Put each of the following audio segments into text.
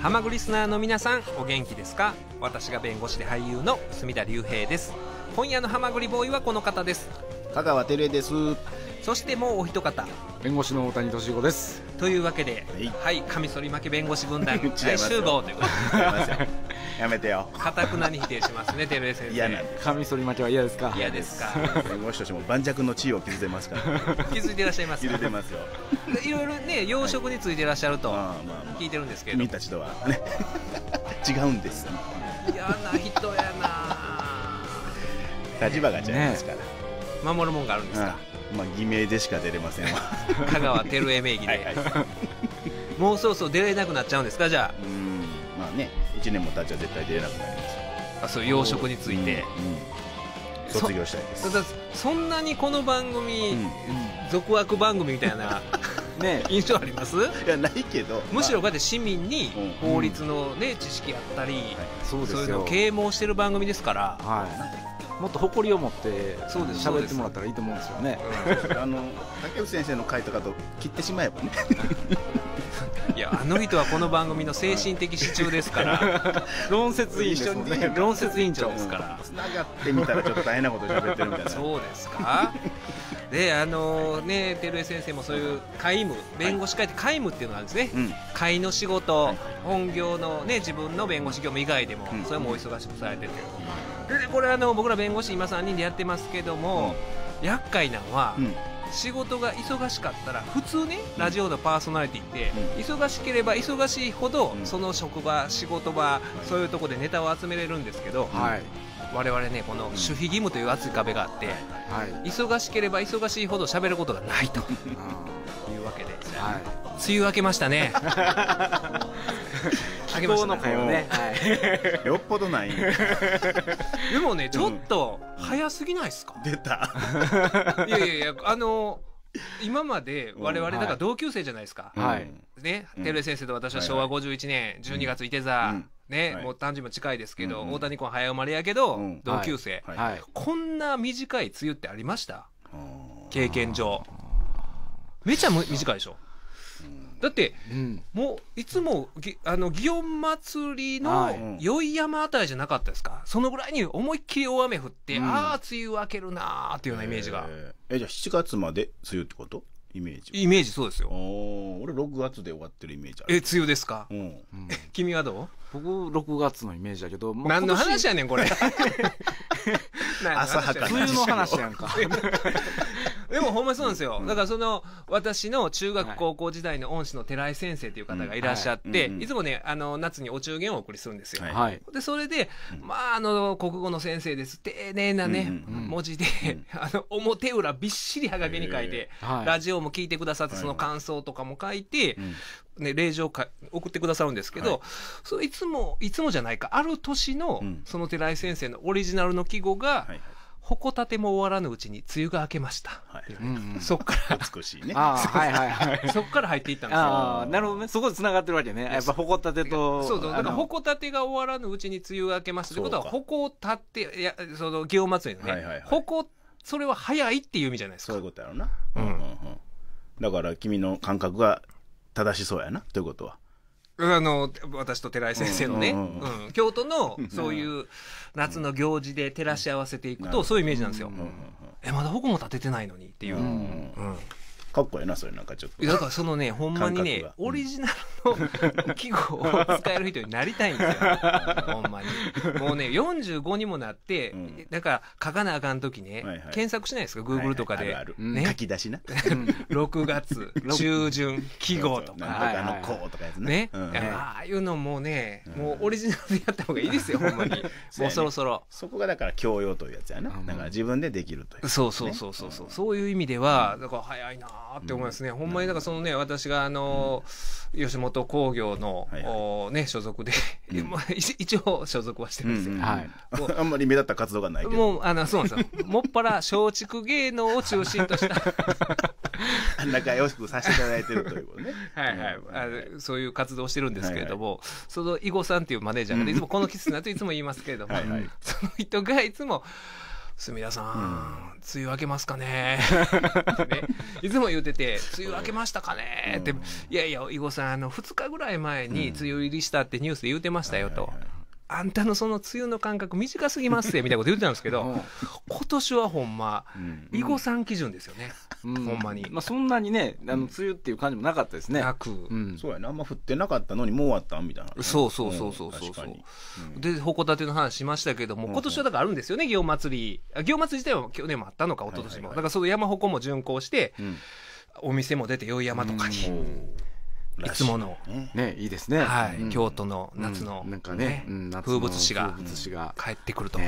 ハマグリスナーの皆さんお元気ですか私が弁護士で俳優の隅田隆平です今夜のハマグリボーイはこの方です香川照江ですそしてもうお一方弁護士の大谷俊彦ですというわけではい、カミソリ負け弁護士軍団 大集合ということでやめてよかたくなに否定しますね照江先生嫌なカミソリ負けは嫌ですか嫌ですか弁護士としても盤石の地位を築いてますから気づいてらっしゃいます気づいてますよいろいろね養殖についてらっしゃると聞いてるんですけど、君たちとはね違うんです嫌な人やな立場が違いますから、守るもんがあるんですか、まあ偽名でしか出れませんわ香川照江名義で、もうそろそろ出れなくなっちゃうんですかじゃあうんまあね1年も経っちゃ絶対出れなくなりますあそう養殖について、うん卒業したいですそそんなにこの番組、うん俗悪番組みたいな ね印象ありますいやないけどむしろこうやって市民に法律の、ね、知識あったり、はいそうそういうのを啓蒙してる番組ですから、はいもっと誇りを持って喋ってもらったらいいと思うんですよね、あの竹内先生の回とかと切ってしまえばね いやあの人はこの番組の精神的支柱ですから 論説委員ですね論説委員長ですからつながってみたらちょっと大変なこと喋ってるみたいなそうですかであのね照江先生もそういう皆務弁護士会って皆務っていうのがあるんですね、会、の仕事、本業のね自分の弁護士業務以外でも、それもお忙しくされてるけど、でこれあの僕ら弁護士今3人でやってますけども、うん、厄介なのは、うん、仕事が忙しかったら普通ねラジオのパーソナリティって、うん、忙しければ忙しいほど、その職場仕事場、そういうとこでネタを集めれるんですけど、はい我々ねこの守秘義務という厚い壁があって、忙しければ忙しいほど喋ることがないというわけで、梅雨明けましたね。あ げ ましたね。よっぽどない。でもね、ちょっと早すぎないですか。出た。いやいやいや、あの今まで我々だから同級生じゃないですか、はい、ね、照、う、ん、先生と私は昭和51年12月いて座、うん、ね、はい、もう誕生日も近いですけど、うん、大谷君早生まれやけど、うん、同級生、はい、こんな短い梅雨ってありました経験上めちゃむ短いでしょだって、うん、もういつもあの祇園祭りの宵山あたりじゃなかったですか、そのぐらいに思いっきり大雨降って、うん、ああ梅雨明けるなーっていうようなイメージがえじゃあ7月まで梅雨ってことイメージイメージそうですよ俺6月で終わってるイメージあるえ梅雨ですか、うん、君はどう僕6月のイメージだけど、まあ、何の話やねんこれ 朝はか梅雨の話やんか でもほんまそうなんですよ。だからその、私の中学高校時代の恩師の寺井先生という方がいらっしゃって、いつもね、あの、夏にお中元をお送りするんですよ。で、それで、まあ、あの、国語の先生です。丁寧なね、文字で、あの、表裏びっしりはがけに書いて、ラジオも聞いてくださって、その感想とかも書いて、ね、令状か送ってくださるんですけど、はい、そいつも、いつもじゃないか、ある年の、その寺井先生のオリジナルの記号が、はいはい矛盾も終わらぬうちに梅雨が明けました、そっから美しいねあはいはいはい そこから入っていったんですよなるほどねそこで繋がってるわけねやっぱ矛盾とそうそうだから矛盾が終わらぬうちに梅雨が明けましたということは矛盾いやその祇園祭のね、はいそれは早いっていう意味じゃないですかそういうことやろな、うん、、だから君の感覚が正しそうやなということはあの、私と寺井先生のね、うんうんうん、京都のそういう夏の行事で照らし合わせていくと、そういうイメージなんですよ。え、まだ僕も立ててないのにっていう。うんかっこええなそれなんかちょっとだからそのねほんまにねオリジナルの記号を使える人になりたいんですよ ほんまにもうね45にもなって、うん、だから書かなあかん時ね、はいはい、検索しないですかグーグルとかで、はいはいね、書き出しな6 月 中旬記号とかなとかのこうとかやつね、ねうん、ああいうのもね、うん、もうオリジナルでやった方がいいですよほんまにもうそろそろそこがだから教養というやつやなだから自分でできるという、ね、そうそうそうそうそうそういう意味ではだから早いななって思いますね、うん、ほんまにだからそのね私があの、うん、吉本興業の、はいはい、ね所属で、まあ、一応所属はしてるんですよ、うんうんはい、あんまり目立った活動がないけどもうあのそうなんですよもっぱら松竹芸能を中心とした 仲良くさせていただいてるということね はいはい、あそういう活動をしてるんですけれども、はいはい、その囲碁さんっていうマネージャーが、ね、いつもこのキスなといつも言いますけれども、はいはい、その人がいつも「すみださん、梅雨明けますかね ねいつも言うてて、梅雨明けましたかねって、いやいや、囲碁さん、あの、2日ぐらい前に梅雨入りしたってニュースで言うてましたよと。はいはいはいあんたのその梅雨の感覚短すぎますよみたいなこと言ってたんですけど、今年はほんま、囲碁さん基準ですよね、うん、ほんまに、まあ、そんなにねあの梅雨っていう感じもなかったですねうん、そうやねあんま降ってなかったのにもう終わったみたいな、ね、そうそうそうそうそうそう、うん、で鉾立ての話しましたけども今年はだからあるんですよね祇園祭り祇園祭自体は去年もあったのか一昨年も、はいはいはい、だからその山鉾も巡行して、お店も出て宵山とかに。いつもの、ね、いいですね、はい、京都の夏の、なんかね風物詩が帰ってくると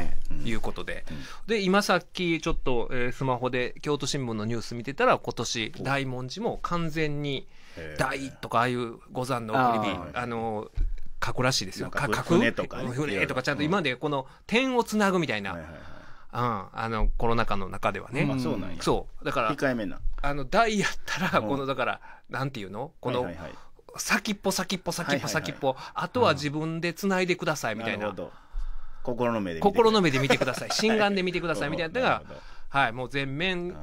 いうことで、で今さっきちょっと、えー、スマホで京都新聞のニュース見てたら今年大文字も完全に大とかああいう五山の送り火あの書くらしいですよ書く船とか、ね、とかちゃんと今までこの点をつなぐみたいな。うん、あのコロナ禍の中ではね、そうだからあの大やったらこのだから、なんていうのこの、はいはいはい先っぽ先っぽ先っぽ先っぽ、あとは自分でつないでくださいみたいな、うん、心の目で心の目で見てください 心眼で見てくださいみたいなのが、はい、もう全面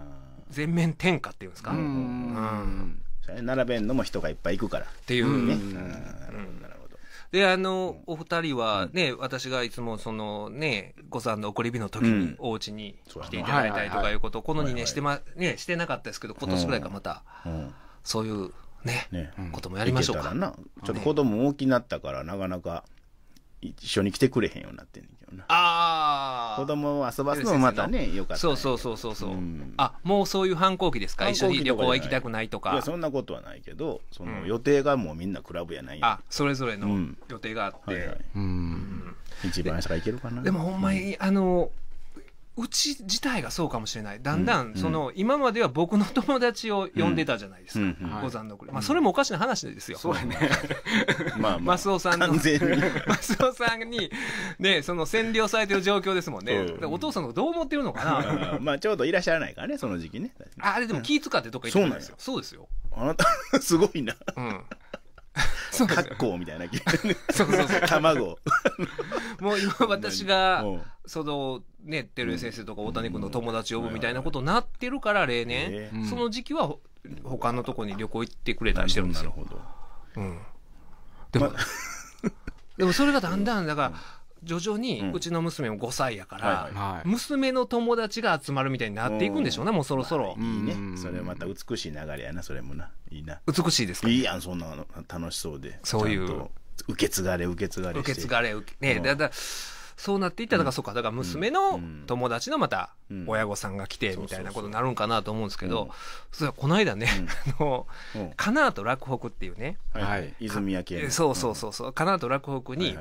全面転下っていうんですかうん並べんのも人がいっぱい行くからっていうね、うなるほどであの、お二人はね、私がいつもそのねごさんの送り火の時にお家に来ていただいたりとかいうことをこの2年して,、まね、してなかったですけど今年ぐらいかまた。うそういうね、ねこともやりましょうか。ちょっと子供大きなったから、なかなか一緒に来てくれへんようになってんねんけどな。ああ。子供を遊ばすのもまたね、よかった。そうそうそうそうそう、ん、あ、もうそういう反抗期ですか一緒に旅行行きたくないとか。いや、そんなことはないけど、その予定がもうみんなクラブやないや、うん、あ、それぞれの予定があって。うん。はいはい、うん一番下行けるかな。でもほんまに、あの、うんうち自体がそうかもしれない。だんだん、その、今までは僕の友達を呼んでたじゃないですか。五山のまあ、それもおかしな話ですよ。そうやね。まあ、まあ、マスオさんの。に。マスオさんに、ね、その占領されてる状況ですもんね。お父さんのどう思ってるのかな。まあ、ちょうどいらっしゃらないからね、その時期ね。あれでも気遣ってとか言ってたんですよ。そうですよ。あなた、すごいな。うん。そうカッコみたいな気そうそうそう卵 もう今私がそのねてる先生とか大谷君の友達呼ぶみたいなことになってるから例年、その時期は他のとこに旅行行ってくれたりしてるんですよ、うん、でも、ま、でもそれがだんだんだから、徐々にうちの娘も5歳やから、娘の友達が集まるみたいになっていくんでしょうね、もうそろそろ、いいねそれまた美しい流れやなそれもないいな美しいですか、いいやんそんなの楽しそうでそういう受け継がれ受け継がれ受け継がれねだだそうなっていったらだから、そうかだから娘の友達のまた親御さんが来てみたいなことになるんかなと思うんですけど、そうこの間ね、あの、カナーと洛北っていうね、はい、泉谷系そうそうそうそうカナーと洛北に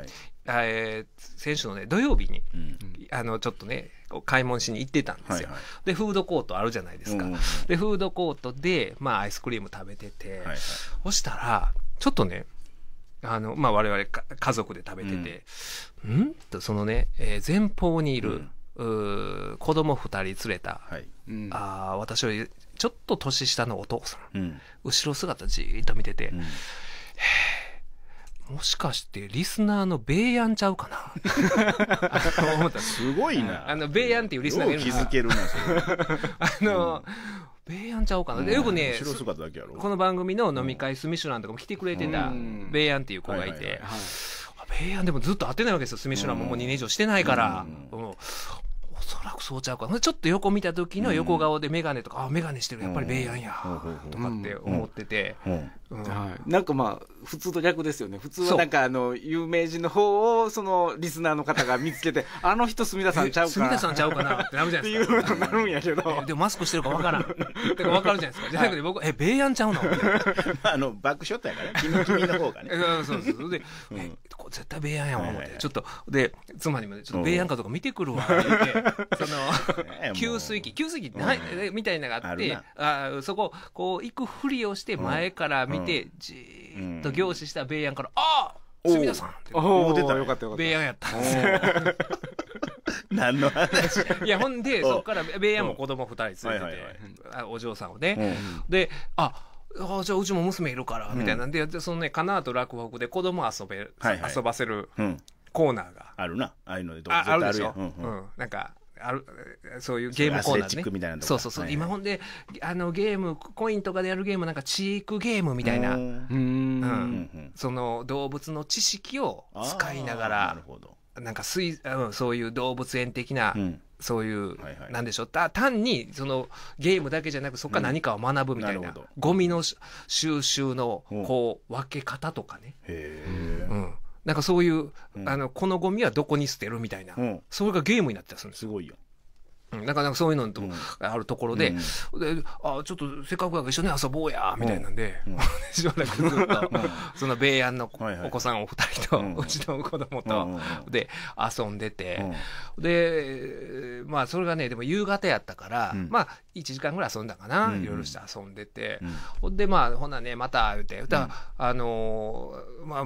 えー、先週のね土曜日に、うん、あのちょっとね買い物しに行ってたんですよ、はいはい、でフードコートあるじゃないですか、でフードコートで、まあ、アイスクリーム食べてて、はいはい、そしたらちょっとねあの、まあ、我々家族で食べてて、うん、んとそのね、えー、前方にいる、うん、子供2人連れた、はい、うん、あ私よりちょっと年下のお父さん、うん、後ろ姿じーっと見てて、うん、へもしかしてリスナーのベイヤンちゃうかな思ったすごいなあのベイヤンっていうリスナーがいる気づけるなあの、ベイヤンちゃうかな、よくねこの番組の飲み会スミシュランとかも来てくれてた、ベイヤンっていう子がいて、ベイヤンでもずっと会ってないわけですよスミシュランももう2年以上してないから、おそらくそうちゃうかちょっと横見た時の横顔で眼鏡とか、あ眼鏡してるやっぱりベイヤンや、とかって思ってて、うん、はい、なんかまあ普通と逆ですよね普通はなんかあの有名人の方をそのリスナーの方が見つけて あの人住田さんちゃうかな住田さんちゃうかなってなるじゃないですかっていうなるんやけど でもマスクしてるか分からん か分かるじゃないですかじゃなくて僕「えベイヤンちゃうの?」あのバックショットやから君君の方がねそうそうそうで、うん、絶対ベインやん思って、ちょっとで妻にも、ね「ちょっとベイヤンかとか見てくるわ」って言ってその給水器給水器ない、みたいなのがあってああそここう行くふりをして前から見見て、じーっと凝視したベイヤンから、ああ住田さんって思ってたよかったよかった。ベイヤンやったんですよ。何の話いやほんでそこからベイヤンも子供二人連れてて、はいはいはい、お嬢さんをね、でああじゃあうちも娘いるから、みたいなんで、うん、そのね、カナーと落北で子供遊べ、はいはい、遊ばせるコーナーが。あるな、ああいうのでどうああるでしょ、うんうん、なんか、あるそういうゲームコーナー、ね、みたそうそうそう、はい、今ほんであのゲームコインとかでやるゲームなんかチークゲームみたいなうん、うん、その動物の知識を使いながらなるほどなんか水、うん、そういう動物園的な、うん、そういう、はいはい、なんでしょう、た単にそのゲームだけじゃなく、そこから何かを学ぶみたいな、うん、なゴミの収集のこう、分け方とかね。へうんなんかそういう、うん、あのこのゴミはどこに捨てるみたいな、うん、それがゲームになってたりするんですすごいよなかなかそういうのとあるところでうん、であちょっとせっかくだから一緒に遊ぼうやみたいなんで、うん、しばらくずっとその米安のお子さんお二人と、うちの子供と、で遊んでて、うん、でまあそれがねでも夕方やったから、うん、まあ1時間ぐらい遊んだかな、うんいろいろして遊んでて、ほんでまあほなねまた言うて、うん、あのー、まあ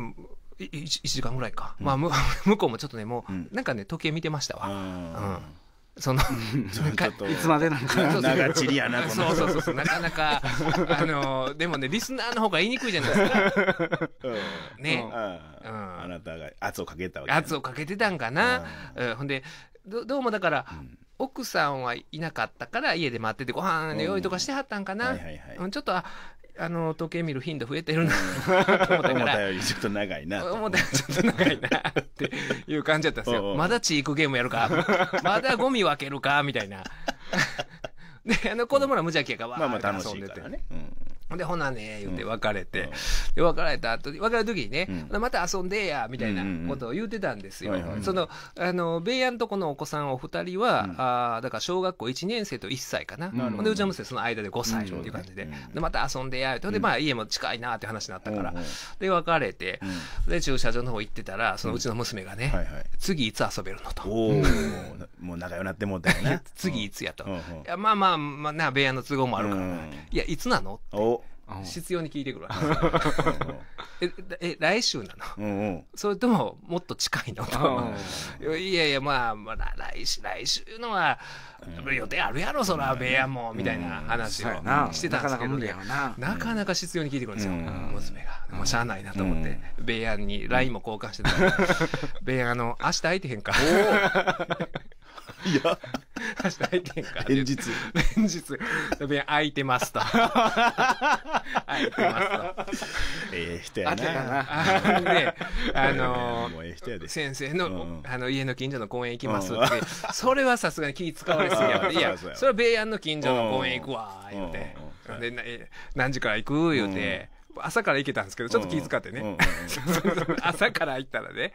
1, 時間ぐらいか、うん、まあ 向こうもちょっとねもう、うん、なんかね時計見てましたわうんそのいつまでなんか長ちりやなそうそうそうそうなかなか あのでもねリスナーの方が言いにくいじゃないですか、うん、ね、うん、あなたが圧をかけたわけ、圧をかけてたんかな、うん、ほんでどうもだから、うん奥さんはいなかったから家で待っててご飯の用意とかしてはったんかな、うんはいはいはい、ちょっとああの時計見る頻度増えてるなと思ったからちょっと長いな思ったよりちょっと長いなっていう感じだったんですよ まだチークゲームやるか まだゴミ分けるかみたいなであの子供ら無邪気やからわーって遊んでて、まあ、まあ楽しいからね、うんで、ほなね、言って別れて、で別れた後に、別れた時にね、また遊んでや、みたいなことを言うてたんですよ。その、あの、ベイヤとこのお子さんお二人は、ああ、だから小学校1年生と1歳かな。で、うちの娘その間で5歳っていう感じで、で、また遊んでや、で、まあ家も近いなって話になったから、で、別れて、で、駐車場の方行ってたら、そのうちの娘がね、次いつ遊べるのと。もう仲良くなってもうたよね。次いつやと。まあまあ、まあな、ベイヤの都合もあるから、いや、いつなの必要に聞いてくるわけですええ来週なの、うんうん、それとももっと近いのといやいやまあ、まあ、来週来週のは予定あるやろそらべやもみたいな話をしてたんですけど、なかなか必要に聞いてくるんですよ、娘がもうしゃあないなと思ってべや、うに LINE も交換してたべや、あ の明日空いてへんかいや明日空いか連日連日空いてますと空いてますとええ人やなで あの先生のあの家の近所の公園行きますって、それはさすがに気使われすぎや いやそれは米安の近所の公園行くわ言うて、何時から行く言うて、朝から行けたんですけどちょっと気遣ってね 朝から行ったらね、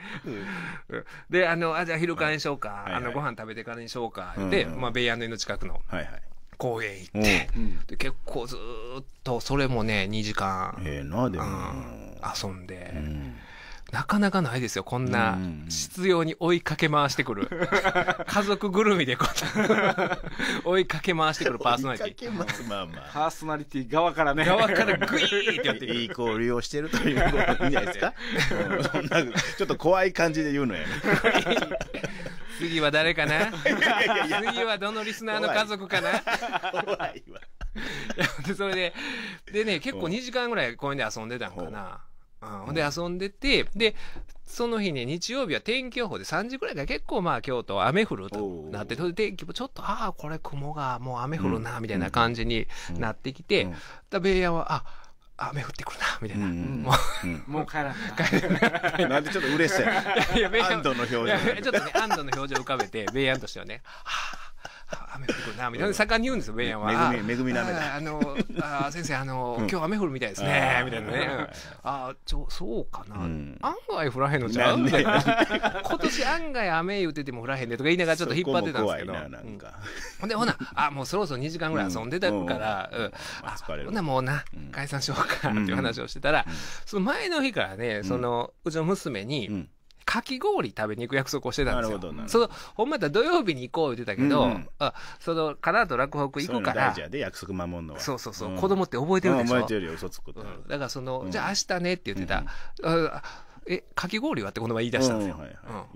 うん、であのあじゃあ昼間にしようか、はい、あのご飯食べてからにしようかって、まあ、ベイアンドの近くの。はいはい公園行って、で結構ずっとそれもね2時間、ええー、なでも、うん、遊んで、うん、なかなかないですよ、こんな、執拗に追いかけ回してくる。家族ぐるみでこん追いかけ回してくるパーソナリティ。まあまあ、パーソナリティ側からね。側からグイーってやっていい子を利用してるということいいんじゃないですか。そんな、ちょっと怖い感じで言うのやね。次は誰かな次はどのリスナーの家族かな怖いわ。それで、でね、結構2時間ぐらい公園で遊んでたんかな。うん、で遊んでてでその日ね日曜日は天気予報で3時ぐらいから結構まあ京都雨降るとなって天気もちょっとああこれ雲がもう雨降るなみたいな感じになってきて、うんうんうん、ベイヤーはあ雨降ってくるなみたいな、うん、もう、うん、もう帰らん帰らんなんでちょっと嬉しい いや安堵の表情ちょっとね安堵の表情浮かべてベイヤーとしてはねはあ雨降るな、みたいな、盛んに言うんですよ、ベンヤは。めぐみ、めぐみの雨だ。あの、あ 先生、あの、今日雨降るみたいですね、みたいなね。ああ、ちょ、そうかな。案外降らへんのちゃうんた 今年案外雨言うてても降らへんでとか言いながらちょっと引っ張ってたんですけど。ほんで、ほな、あ、もうそろそろ2時間ぐらい遊んでたから、ほな、もうな、解散しようか、っていう話をしてたら、その前の日からね、その、うちの娘に、かき氷食べに行く約束をしてたんですよ。なるほどその、ほんまだ土曜日に行こう言ってたけど、うん、あその、カナと落北行くから。そう約束守のは。そうそうそう、うん、子供って覚えてるでしょ。覚えてるよ、嘘つくと、うん、だからその、じゃあ明日ねって言ってた。え、かき氷はってこの前言い出したんですよ。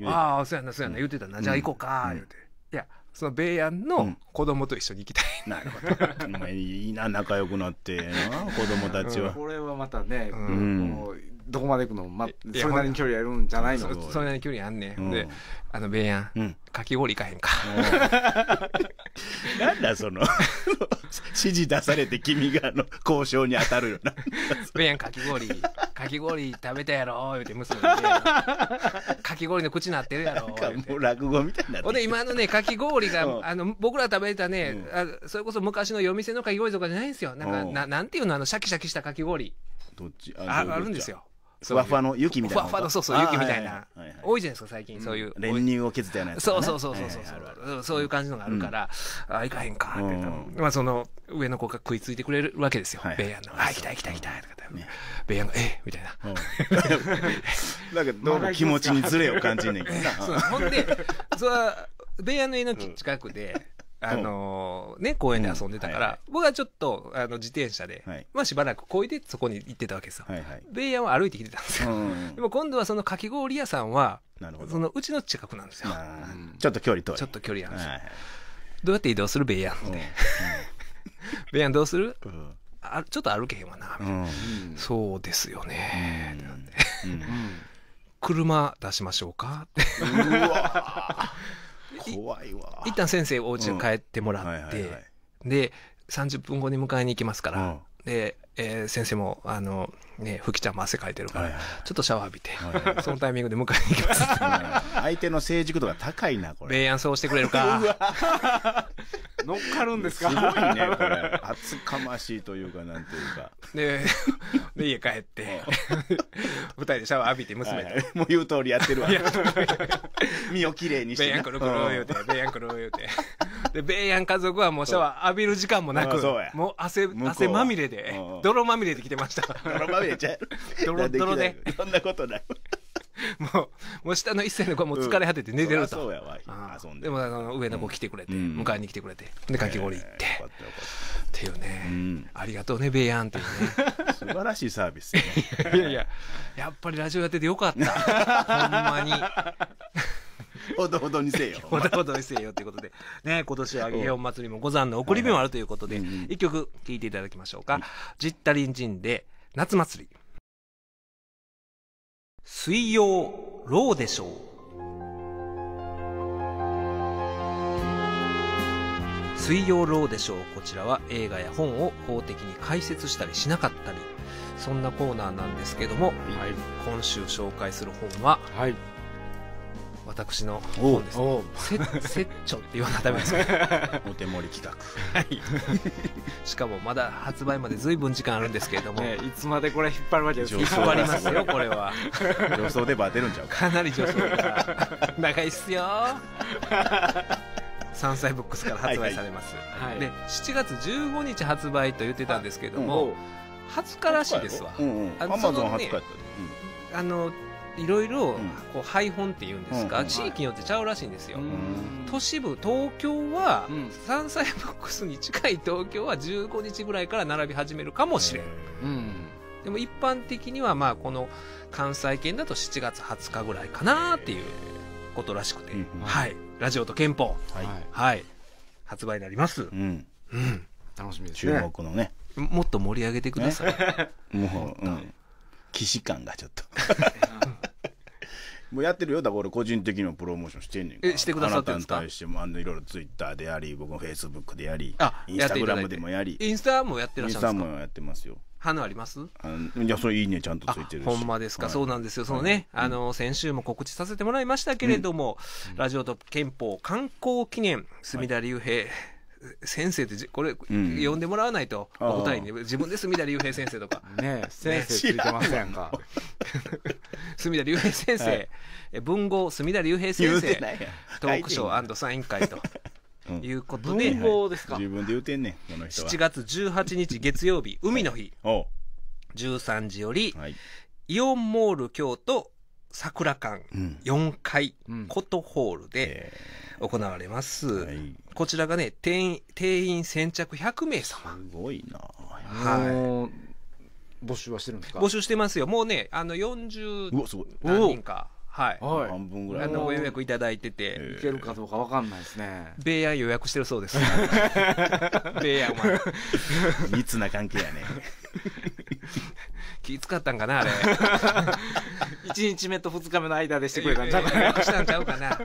ああ、そうやな、そうやな、言ってたな。じゃあ行こうか、言うて。いや、その米安の子供と一緒に行きたい、うん、なるほどいいな仲良くなって子供たちは、これはまたね、うん、どこまで行くの、ま、それなりに距離やるんじゃないのそれなりに距離あんね、うん。で、あの、べや、うん、かき氷行かへんか。なんだその、指示出されて君があの、交渉に当たるよな。イやん、かき氷、かき氷食べたやろ、言うて娘に、かき氷の口なってるやろ。なんもう落語みたいになってほんで、今のね、かき氷が、あの、僕ら食べたね、うん、あそれこそ昔の夜店のかき氷とかじゃないんですよ。なんか、ななんていうのあの、シャキシャキしたかき氷。どっちああるんですよ。ふわふわの雪みたいなふわふわのそうそう雪みたいな、はいはい、多いじゃないですか最近、うん、そういう練乳を削ったようなやつ、ね、そうそうそうそうそう、はいはい、そういう感じのがあるから、うん、あ行かへんかってまあその上の子が食いついてくれるわけですよ、はい、ベイアンの「あ行きたい行きたい行きたい」とかね、ベイアンが「えみたいな なんかどうも気持ちにずれを感じんねんけどほんでそれはベイアンの家の近くで、あのー、ね、公園で遊んでたから、うんはいはい、僕はちょっと、あの、自転車で、はい、まあしばらくこいでそこに行ってたわけですよ。はいはい、ベイヤンは歩いてきてたんですよ。うんうん、でも今度はそのかき氷屋さんは、そのうちの近くなんですよ。ちょっと距離遠い。ちょっと距離るんですよ。はいはい、どうやって移動するベイヤンって。ん ベイヤンどうする、うんあちょっと歩けへんわな、みたいな、うん、そうですよね、うん、車出しましょうかってうわ 怖いわ一旦先生お家に帰ってもらって、で30分後に迎えに行きますから、で、え先生もあのね、ふきちゃんも汗かいてるから、ちょっとシャワー浴びて、そのタイミングで迎えに行きます。相手の成熟度が高いな、これ。明暗そうしてくれるか。乗っかるんですかすごいね、これ。厚かましいというか、なんていうか。で、で家帰って、二人でシャワー浴びて娘と。もう言う通りやってるわ。身をきれいにして。ベイヤンくるくる言うて、ベインくる言うて。で、ベイン家族はもうシャワー浴びる時間もなく、もう汗、汗まみれで、泥まみれで来てました。泥まみれねちゃドロドロでそんなことない もうもう下の一歳の子はもう疲れ果てて寝てると、うん、そうやわ遊んででもあの上の子来てくれて、うん、迎えに来てくれてでかき氷行って、えー、っていうね、うん、ありがとうねベイアンっていうね 素晴らしいサービス、ね、いやいややっぱりラジオやっててよかったほんまにほどほどにせよ。ほどほどにせよということで。ね、今年は祇園祭りも五山の送り火もあるということで、一曲聴いていただきましょうか。じったりんで、夏祭り。水曜、ローでしょう。水曜ロウでしょう。こちらは映画や本を法的に解説したりしなかったり、そんなコーナーなんですけども、はい、今週紹介する本は、はい、私の本です、ね、せせっちょって言わなダメですねお手 盛り企画、はい、しかもまだ発売までずいぶん時間あるんですけれども、ね、いつまでこれ引っ張るわけですか引っ張りますよこれは上層でバテるんちゃうかなり上層が長いっすよ山歳ボックスから発売されます、はいはい、で7月15日発売と言ってたんですけれども、20日らしいですわ、うんうん、アマゾン20日やった、あのいろいろこう配本っていうんですか、地域によってちゃうらしいんですよ、都市部東京は、山菜ボックスに近い東京は15日ぐらいから並び始めるかもしれん、でも一般的にはまあこの関西圏だと7月20日ぐらいかなっていうことらしくて、はいラジオと憲法、はい、はい、発売になります、うんうん、楽しみですね注目のねもっと盛り上げてください、もう、うん、既視感がちょっと もうやってるよだから俺個人的にもプロモーションしてんねんえしてくださってるんですかあなたに対してもあのいろいろツイッターであり僕もフェイスブックでありあインスタグラムでもやりインスタもやってらっしゃるんですかインスタもやってますよ花ありますあのゃそれいいねちゃんとついてるしほんまですか、はい、そうなんですよそのね、はい、あの先週も告知させてもらいましたけれども、うん、ラジオと憲法観光記念隅田隆平、はい先生ってこれ、ん、呼んでもらわないと答えに自分で隅田竜平先生とか ね先生ついてませんか 隅田竜平先生、はい、文豪隅田竜平先生トークショーサイン会と。いうことで、文豪ですか自分で言うてんねこの人は7月18日月曜日海の日、はい、13時より、はい、イオンモール京都桜館4階、うん、コトホールで、えー行われます、はい、こちらがね定員定員先着100名様すごいなはい募集はしてるんですか募集してますよもうねあの40何人かはい、はい、半分ぐらいあのご予約いただいてていけるかどうか分かんないですね米安予約してるそうです米安は密な関係やねきつかったんかなあれ1 日目と2日目の間でしてくれたんちゃうかなしたんちゃうかな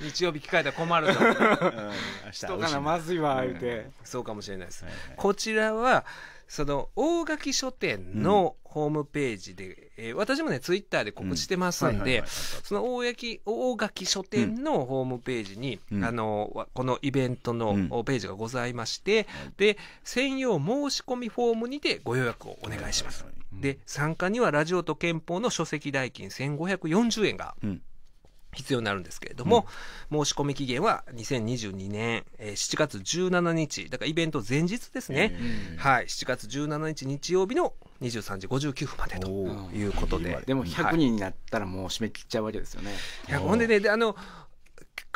日曜日聞かれたら困ると思うしとかなまずいわ言うて、そうかもしれないです、はいはい、こちらはその大垣書店のホームページで、えー、私もね、ツイッターで告知してますんで、その大垣、大垣書店のホームページに、うん、あの、このイベントのページがございまして、うん、で、専用申し込みフォームにてご予約をお願いします。で、参加にはラジオと憲法の書籍代金1540円が、うん必要になるんですけれども、うん、申し込み期限は2022年、えー、7月17日だからイベント前日ですね、はい、7月17日日曜日の23時59分までということででも100人になったらもう締め切っちゃうわけですよね。ほんでねあの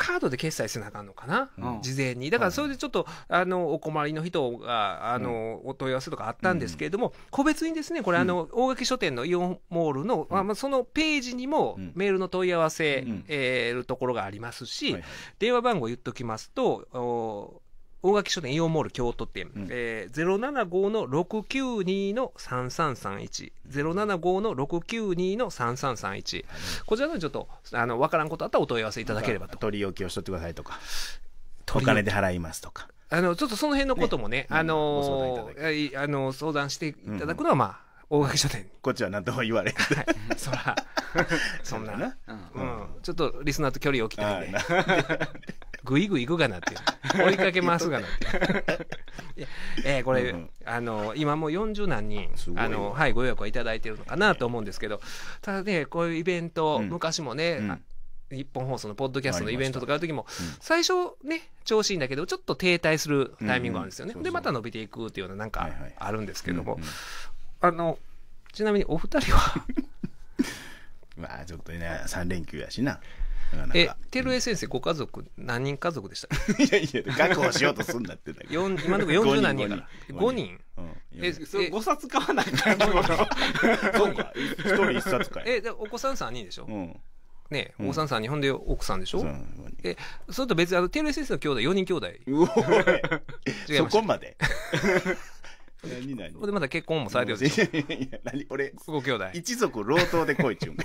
カードで決済せなあかんのかな、うん、事前に。だからそれでちょっと、あのお困りの人があの、お問い合わせとかあったんですけれども、個別にですね、これ、あの大垣書店のイオンモールの、まあ、そのページにもメールの問い合わせ、えところがありますし、電話番号言っときますと、大垣書店イオンモール京都店、うん、えー、075の692の3331、075の692の3331、こちらのちょっとあの分からんことあったらお問い合わせいただければと。取り置きをしとってくださいとか、お金で払いますとか。あのちょっとその辺のこともね、ねあのー、あの相談していただくのは、まあ、大垣書店こっちは何とも言われん、はい、そら そんなな、うん、うん、ちょっとリスナーと距離置きたい ぐいぐい行くがなっていう追いかけ回すがなってい えー、これ、うん、あの今も40何人あの、はい、ご予約をいただいてるのかなと思うんですけどただねこういうイベント、うん、昔もね、うん日本放送のポッドキャストのイベントとかある時も、最初ね、調子いいんだけど、ちょっと停滞するタイミングがあるんですよね。で、また伸びていくっていうような、なんかあるんですけども、あの、ちなみにお二人は まあちょっとね、3連休やしな。なかなかえ、テルエ先生、ご家族、何人家族でした いやいや、確保しようとすんなってだけど。今のところ40何人から。5人うん、え、それ5冊買わないかな そうか、1人1冊かい。え、でお子さん3人でしょうん。ねお子さん3人、ほんで奥さんでしょそうえ、それと別に、あの、テルエ先生の兄弟4人兄弟。おいそこまで。何何でまだ結婚もされてるでしいや、何俺、ご兄弟。一族老頭で来いっちゅうん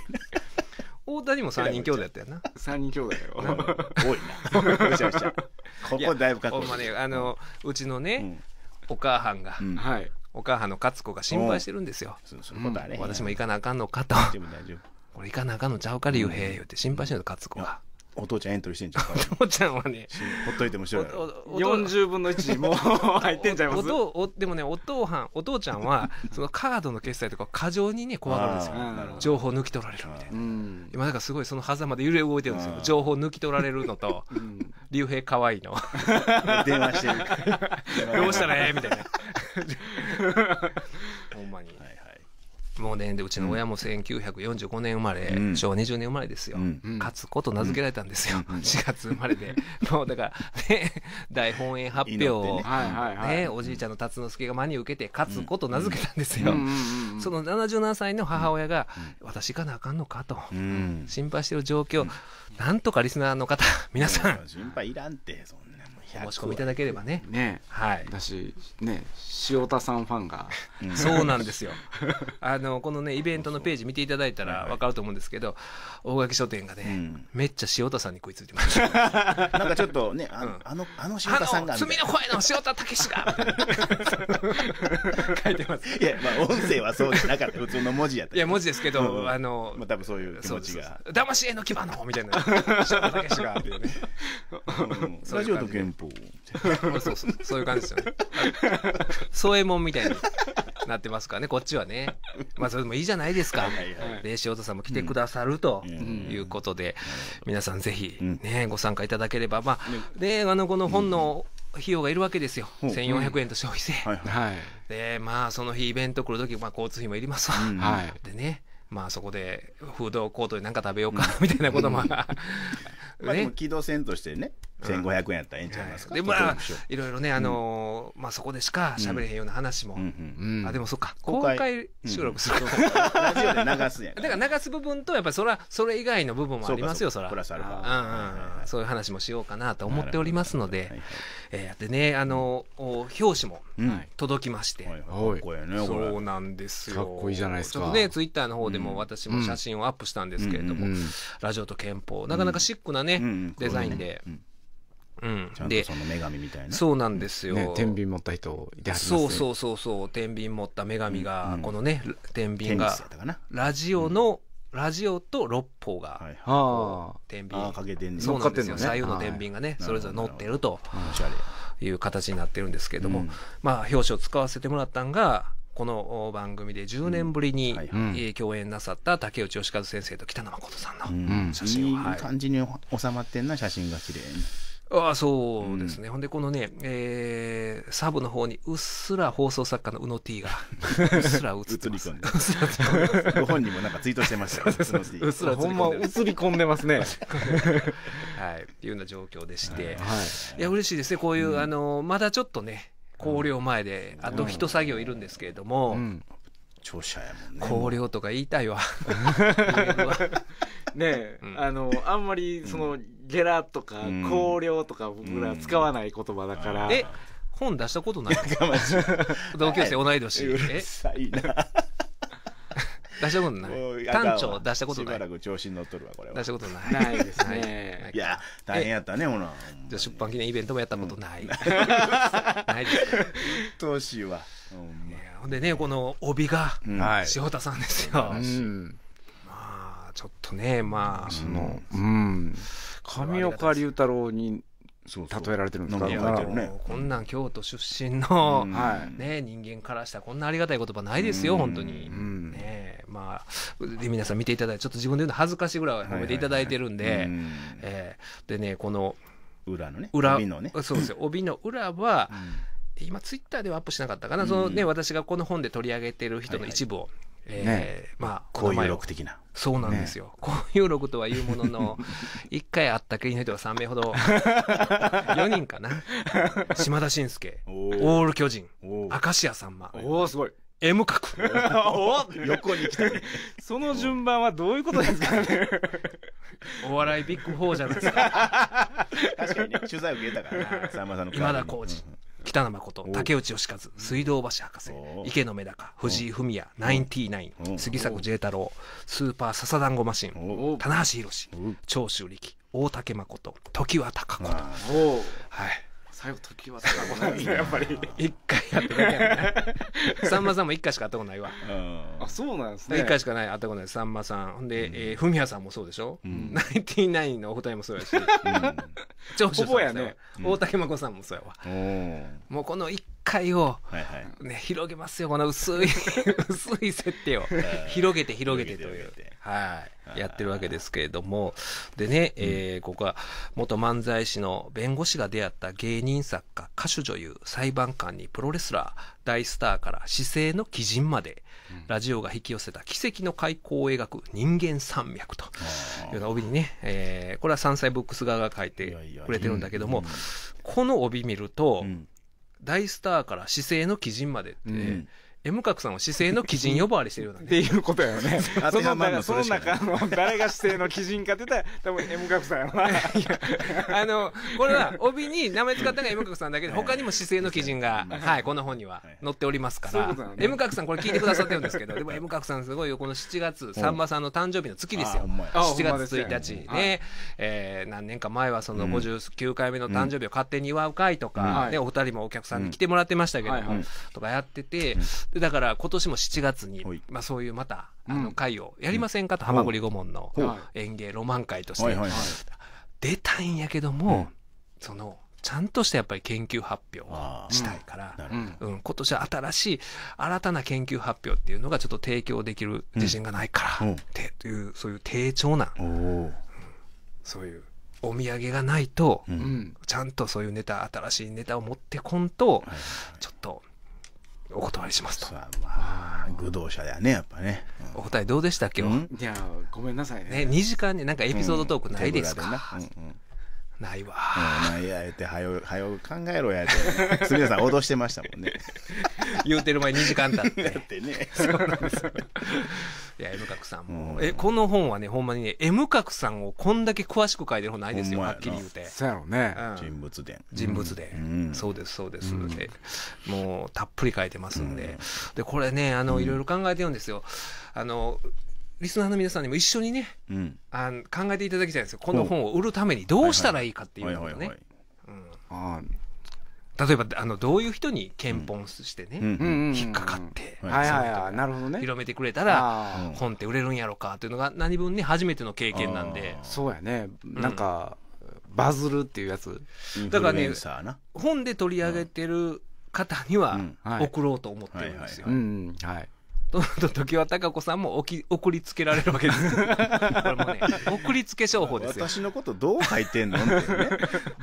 大谷も三人兄弟やったよな。三人兄弟よ。多いな。むちゃめちゃ。ここだいぶかっこいい。ほんまね、あの、うちのね、お母さんが、お母さんの勝子が心配してるんですよ。そことあれ。私も行かなあかんのかと。これ行かなあかんのちゃうか、竜兵言うて心配してるの、勝子が。お父ちゃんエントリーしてんじゃん。お父ちゃんはね、ほっといてもしょい。四十分の一もう 入ってんちゃいます。おおでもね、お父はん、お父ちゃんは そのカードの決済とか過剰にね怖がるんですよ。情報抜き取られるみたいな。今なんかすごいその狭間で揺れ動いてるんですよ。情報抜き取られるのと、竜兵可愛いの。電話してる。どうしたらええみたいな。ほんまに。はいもうねでうちの親も1945年生まれ、うん、昭和20年生まれですよ、うん勝子と名付けられたんですよ、うん、4月生まれでもうだからね大本営発表を、ね、はいはいね、おじいちゃんの辰之助が真に受けて勝子と名付けたんですよ、その77歳の母親が、私行かなあかんのかと、心配してる状況、なんとかリスナーの方皆さん心配いらんってそんお申し込みいただければねね、はい、だし、ね、塩田さんファンが、そうなんですよ あのこのねイベントのページ見ていただいたら分かると思うんですけど大垣書店がね、めっちゃ塩田さんに食いついてます なんかちょっとねあうあのあの塩田さんが罪の声の塩田武が 書いてますいやまあ音声はそうじゃなかった普通の文字やったいや文字ですけど、あのまあ多分そういう気持ちが「だまし絵の牙の」みたいな塩田武がってうね、ラジオと憲法そうそう、そういう感じですよね。そうえもんみたいになってますからね、こっちはね。まあ、それでもいいじゃないですか。で、塩田さんも来てくださるということで、皆さんぜひ、ね、ご参加いただければ、まあ、で、あの、この本の、費用がいるわけですよ、1400円と消費税、でまあ、その日、イベント来るとき、まあ、交通費もいりますわ、でね、まあ、そこでフードコートで何か食べようかみたいなことも、ね、まあ、でもとしてね、1500円やったらええんちゃいますか、はい、でまあいろいろねあのー、まあそこでしか喋れへんような話も、うんうんうん、あでもそっか公開収録する、ラジオで流すやん だから流す部分とやっぱりそれはそれ以外の部分もありますよそらプラスアルファそういう話もしようかなと思っておりますので、はいはい、えー、でねあのー、表紙も届きまして、はいはい、こいねそうなんですよかっこいいじゃないですかねツイッターの方でも私も写真をアップしたんですけれども、ラジオと憲法なかなかシックなね、デザインで、うんうん、ちゃんとその女神みたいなそうなんですよ、ね、天秤持った人いてはります、ね、そうそうそうそう天秤持った女神が、うん、このね天秤がラジオの、うん、ラジオと六方が、はい、あ、天秤かけてん、そうなんですよ、ね、左右の天秤がね、はい、それぞれ乗ってるという形になってるんですけれども、うん、まあ表紙を使わせてもらったんがこの番組で10年ぶりに共演なさった竹内義和先生と北野誠さんの写真を、うん、はい、いい感じに収まってんな写真が綺麗に。ああそうですね、うん、ほんでこのね、えー、サブの方にうっすら放送作家のうの T が うっすら映ってますご本人もなんかツイートしてましたうっすらほんま映り込んでますね はいっていうような状況でして、はい、いや嬉しいですねこういう、うん、あのまだちょっとね考慮前で、うん、あと一作業いるんですけれども、聴者やもんね高陵とか言いたいわ ねえ、うん、あのあんまりその、うん、ゲラとか香料とか僕ら使わない言葉だから、え本出したことない 同級生同い年、うるさいな 出したことない単調出したことないしばらく調子に乗っとるわこれは出したことないないですねいや大変やったねほなじゃ出版記念イベントもやったことない、うん、ないですうっとうしいわほんでねこの帯が、うん、塩田さんですよ、うん、まあちょっとねまあそのうん神岡龍太郎に例えられてるんですかこんなん京都出身の、ね、人間からしたらこんなありがたい言葉ないですよ、本当に、ねまあ、で皆さん見ていただいてちょっと自分で言うの恥ずかしいぐらい褒めていただいてるんで、えでねこの裏のね裏帯のね そうですよ帯の裏は、今ツイッターではアップしなかったかな、そのね私がこの本で取り上げてる人の一部をえー、まあ、交う録的な。そうなんですよ。交友録とはいうものの、一回あった国の人は3名ほど、4 人かな。島田紳介、オール巨人、明石家さんま。おおすごい。M 角。お横に来た。その順番はどういうことですかね。お笑いビッグ4じゃないですか。確かにね、取材受けたから、さんまさんの今田浩二。北野誠竹内義和水道橋博士池野メダカ藤井フミヤイン、杉迫 J 太郎スーパー笹団子マシン棚橋宏長州力大竹誠常盤孝子と。はい最後時は高くないやっぱり一回やってだけ さんまさんも一回しか会ったことないわ、あそうなんですね一回しかない会ったことないさんまさんほんで、えー、フミヤさんもそうでしょ、うナインティナインのお二人もそうやし、うん、長州さんもそうやね、大竹まこさんもそうやわ、もうこの一界を、ね、広げますよ、この薄い 薄い設定を、広げて広げてという、はいやってるわけですけれども、でね、えー、ここは元漫才師の弁護士が出会った芸人作家、歌手女優、裁判官にプロレスラー、大スターから姿勢の鬼人まで、ラジオが引き寄せた奇跡の開口を描く人間山脈というような帯にね、えー、これは山菜ブックス側が書いてくれてるんだけども、この帯見ると、うん大スターから市政の基人までって、うんエムカクさんは姿勢の基人呼ばわりしてるよね、っていうことやよね。その中、その中の誰が姿勢の基人かって言ったら、多分エムカクさんやな。あの、これは帯に名前使ったのがエムカクさんだけで、他にも姿勢の基人が、はい、この本には載っておりますから、エムカクさんこれ聞いてくださってるんですけど、でもエムカクさんすごいよ、この7月、さんまさんの誕生日の月ですよ。7月1日ね、えー、何年か前はその59回目の誕生日を勝手に祝う会とか、ね、お二人もお客さんに来てもらってましたけど、とかやってて、だから今年も7月に、まあ、そういうまた、あの会をやりませんかと、はま浜り御問の園芸ロマン会として、出たいんやけども、そのちゃんとしたやっぱり研究発表をしたいから、うん今年は新しい新たな研究発表っていうのがちょっと提供できる自信がないから、っていうそういう低調な、そういう。お土産がないと、ちゃんとそういうネタ新しいネタを持ってこんと、ちょっとお断りしますと。まあ、愚道者だね、やっぱね。お答えどうでしたっけ、うん、いや、ごめんなさいね。ね、2時間で、なんかエピソードトークないですか、うんないわ。ないや、えて、はよ、はよ、考えろや、て。すみません、脅してましたもんね。言うてる前2時間経って。だってね。そうなんですよ。いや、M 角さんも、え、この本はね、ほんまにね、M 角さんをこんだけ詳しく書いてる本ないですよ、はっきり言うて。そうやろね、人物伝。人物伝、そうです、そうです、もう、たっぷり書いてますんで。で、これね、あの、いろいろ考えてるんですよ。あの、リスナーの皆さんにも一緒にね、あ考えていただきたいんですよ。この本を売るためにどうしたらいいかっていうのをね。例えばあのどういう人に検本してね、引っかかって、はいはいなるほどね、広めてくれたら本って売れるんやろかというのが何分ね初めての経験なんでそうやねなんか、バズるっていうやつだからね本で取り上げてる方には送ろうと思ってるんですよ。はいと、時は高子さんも起き、送りつけられるわけです。これもね、送りつけ商法ですよ。私のことどう書いてんのね。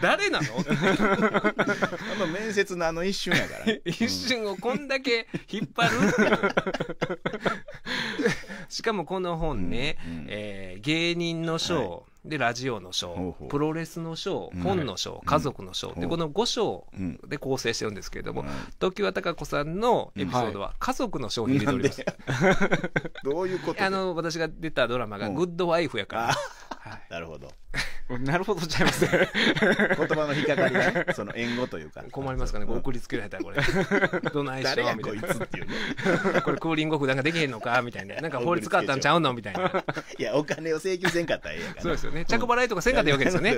誰なのあの面接のあの一瞬やから。一瞬をこんだけ引っ張る しかもこの本ね、うんうん、えー、芸人の賞、はいでラジオの章プロレスの章本の章、家族の章、でこの5章で構成してるんですけれども、時は孝子さんのエピソードは家族の章に入れております、どういうことあの私が出たドラマが「グッドワイフ」やから、なるほどなるほどちゃいます 言葉の引っかかりがねその援護というか困りますかね送りつけられたらこれ どないしようみたいなこい、ね、これクーリングオフなんかできへんのかみたいななんか法律変わったんちゃうのみたいないやお金を請求せんかったらええやからね着払いとかせんかったわけですよね、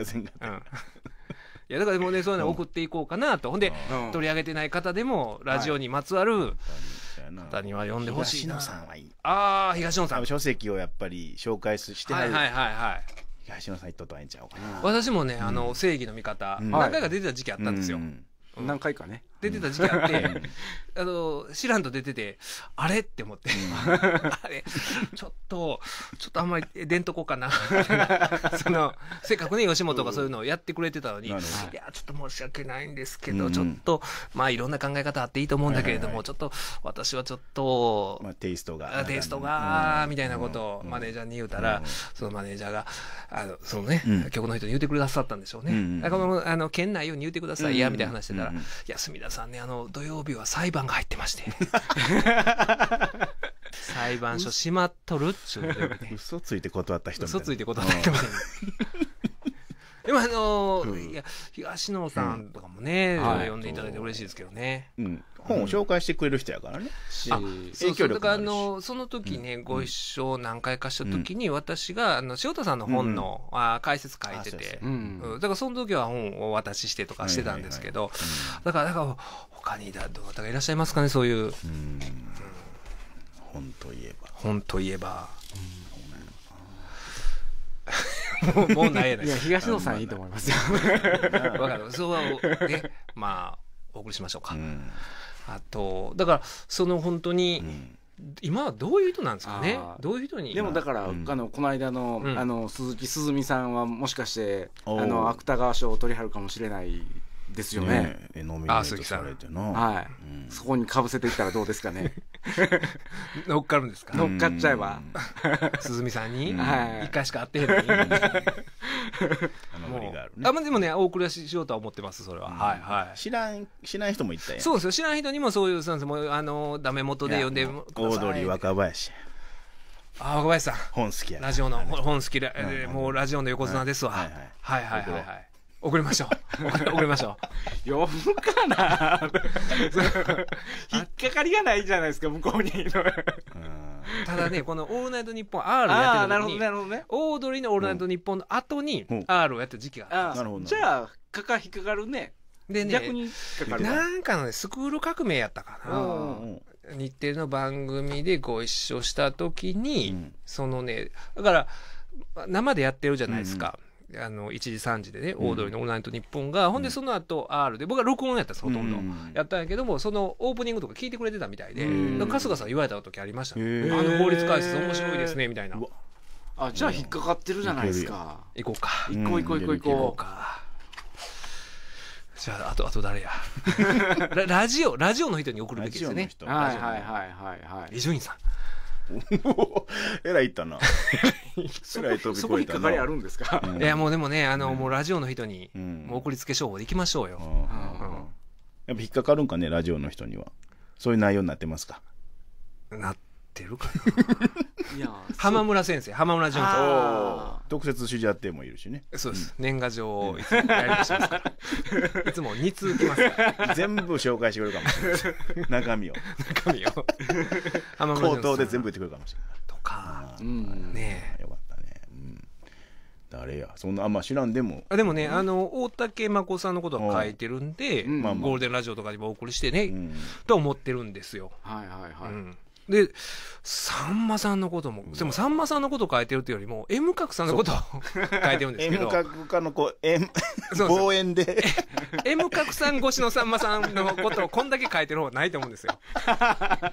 いやだからもうねそういうの送っていこうかなと、ほんで、取り上げてない方でもラジオにまつわる、方には呼んでほしいな東野さんはいいああ東野さん書籍をやっぱり紹介してはいはいはいはい東野さんとったんちゃうかな私もね、あの正義の味方、何回か出てた時期あったんですよ、何回かね出てた時期あって、あの、知らんと出てて、あれって思って、あれ、ちょっと、ちょっとあんまり出んとこかな。その、せっかくね、吉本がそういうのをやってくれてたのに、いや、ちょっと申し訳ないんですけど、ちょっと、まあ、いろんな考え方あっていいと思うんだけれども、ちょっと、私はちょっと、まあ、テイストが。テイストが、みたいなことをマネージャーに言うたら、そのマネージャーが、あの、そのね、曲の人に言うてくださったんでしょうね。あの、県内をに言うてください、いや、みたいな話してたら、いや、すみ皆さんねあの土曜日は裁判が入ってまして 裁判所閉まっとるっちゅうの嘘ついて断った人みたい嘘ついて断った人みたいなでもあのーうん、いや東野さんとかもね、うん、呼んでいただいて嬉しいですけどね、うん、本を紹介してくれる人やからね、うん、あ影響力だからあのその時ね、ご一緒何回かした時に、私があの塩田さんの本の、うん、あ解説書いてて、だからその時は本をお渡ししてとかしてたんですけど、だからだから他にだどなたがいらっしゃいますかねそういう、本といえば本といえば、もうないやないいや東野さんいいと思いますよわかるそうはねまあお送りしましょうか、うん、あとだからその本当に、うん今はどういう人なんですかね。どういう人に。でもだから、うん、あのこの間の、うん、あの鈴木すずみさんはもしかしてあの芥川賞を取りはるかもしれないですよね。ねノミネートされての。はい、うん、そこにかぶせていったらどうですかね。乗っかるんですか乗っかっちゃえば。鈴見さんに、一1回しか会ってへんのに。あ、まあ、でもね、お送りしようとは思ってます、それは。はいはい。知らん、知らん人もいったやん。そうですよ。知らん人にもそういう、そうですもあの、ダメ元で呼んでくだオードリー若林。あ、若林さん。本好きや。ラジオの、本好きで、もうラジオの横綱ですわ。はいはいはいはい。送りましょう。送りましょう。呼ぶかな 引っかかりがないじゃないですか、向こうに。ただね、このオールナイトニッポン R をやってるのに、なるほどね、オードリーのオールナイトニッポンの後に R をやった時期があった、うじゃあ、かか引っかかるね。でね、逆になんかのね、スクール革命やったかな。日テレの番組でご一緒した時に、そのね、だから、生でやってるじゃないですか。あの1時3時でねオードリーの「オールナイトニッポン」が、ほんでその後 R で僕は録音やったんですほとんど、やったんやけどもそのオープニングとか聞いてくれてたみたいで春日さん言われた時ありましたねあの法律解説面白いですねみたいなあじゃあ引っかかってるじゃないですか行こうか行こう行こう行こう行こうかじゃああとあと誰や ラジオラジオの人に送るべきですねはいはいはいはいはい伊集院さん えらいったな。そ えらい飛びそこ越にかかりあるんですか、うんいや、もうでもね、あの、もうラジオの人に、もう送りつけ商法で行きましょうよ。やっぱ引っかかるんかね、ラジオの人には。そういう内容になってますか。なってるかな。いや浜村先生浜村淳さん特設主事やってもいるしねそうです、うん、年賀状をいつもやりましますからいつも2通来ますから 全部紹介してくれるかもしれない中身を中身を浜村口頭で全部言ってくるかもしれないとか、うん、ねえよかったね、うん、誰やそんなあんま知らんでもあでもね、うん、あの大竹ま子さんのことは書いてるんで、まあまあ、ゴールデンラジオとかにもお送りしてね、と思ってるんですよはいはいはい、でさんまさんのこともでもさんまさんのこと変えてるっていうよりも M 角さんのことを変えてるんですけど M 角家のこう M 望遠で M 角さん越しのさんまさんのことをこんだけ変えてる方がないと思うんですよ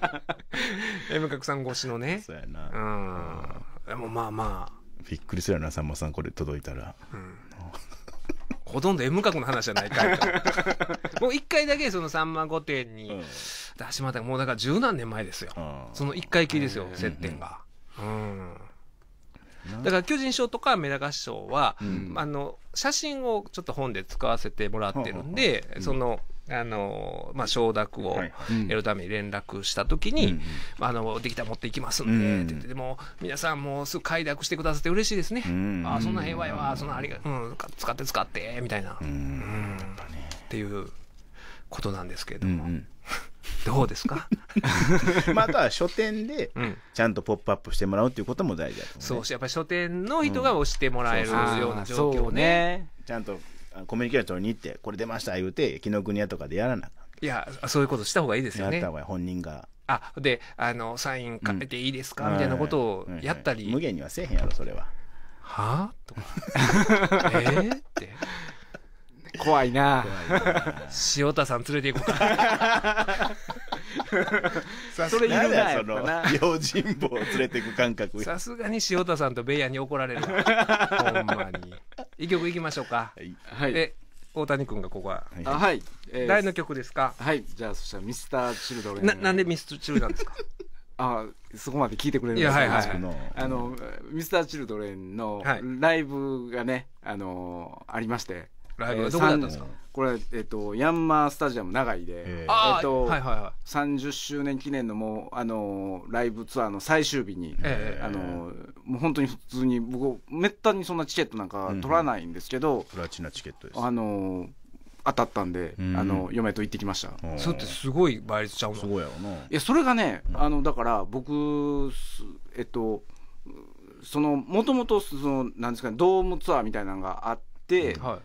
M 角さん越しのねそうやなうんでもまあまあびっくりするよなさんまさんこれ届いたら、うんほとんど M 角の話じゃないかい もう1回だけその「さんま御殿」に出しまったもうだから十何年前ですよ、その1回きりですよ、接点が。うんだから巨人賞とかメダカ賞は、うん、あの写真をちょっと本で使わせてもらってるんで、そのあの、まあ、承諾を得るために連絡したときに、はいうん、あの、できたら持っていきますんで、って言って、でも、皆さんもうすぐ快諾してくださって嬉しいですね。うん、あ、そんな平和やわ、そんなありが、うん、使って使って、みたいな。うん、っていうことなんですけれども。うんうん どうですか まあ、あとは書店でちゃんとポップアップしてもらうっていうことも大事だと思う、ね、そうしやっぱり書店の人が押してもらえるような状況ね,、うん、ねちゃんとコミュニケーションに行って、これ出ました言うて、紀ノ国屋とかでやらなかいや、そういうことした方がいいですよね。やった方がいい、本人が。あ、で、あの、サイン書いていいですか、うん、みたいなことをやったり。無限にはせえへんやろ、それは。はあとか。えー、って。怖いな塩田さん連れて行こうか それいるその用心棒を連れて行く感覚さすがに塩田さんとベイヤに怒られる ほんまに一曲いきましょうか。はい。え大谷君がここは。あ、はい。えー、誰の曲ですか。はい。じゃあ、そしたらミスターチルドレン。な、んでミスターチルドレンですか。あそこまで聞いてくれるんですか、はいはい、あの、ミスターチルドレンのライブがね、あの、ありまして。ライブはどこだったんですか、これ、えっと、ヤンマースタジアム長井で、えっとはい30周年記念のもうあのライブツアーの最終日に、えー、あのもう本当に普通に僕めったにそんなチケットなんか取らないんですけど、うん、プラチナチケットですあの当たったんで、うん、あの嫁と行ってきましたそれってすごい倍率ちゃうすごいやろないやそれがね、あのだから僕えっとそのもともとそのなんですかねドームツアーみたいなのがあって、はい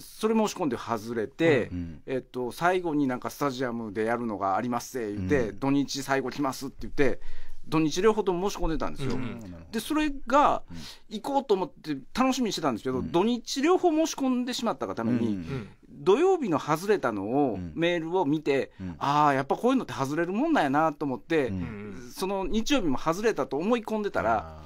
それ申し込んで外れて、うんうん、えっと、最後になんかスタジアムでやるのがありますって言って、うん、土日最後来ますって言って、土日両方とも申し込んでたんですよ。うん、で、それが、行こうと思って楽しみにしてたんですけど、うん、土日両方申し込んでしまったがために、土曜日の外れたのを、メールを見て、ああ、やっぱこういうのって外れるもんなんやなと思って、その日曜日も外れたと思い込んでたら、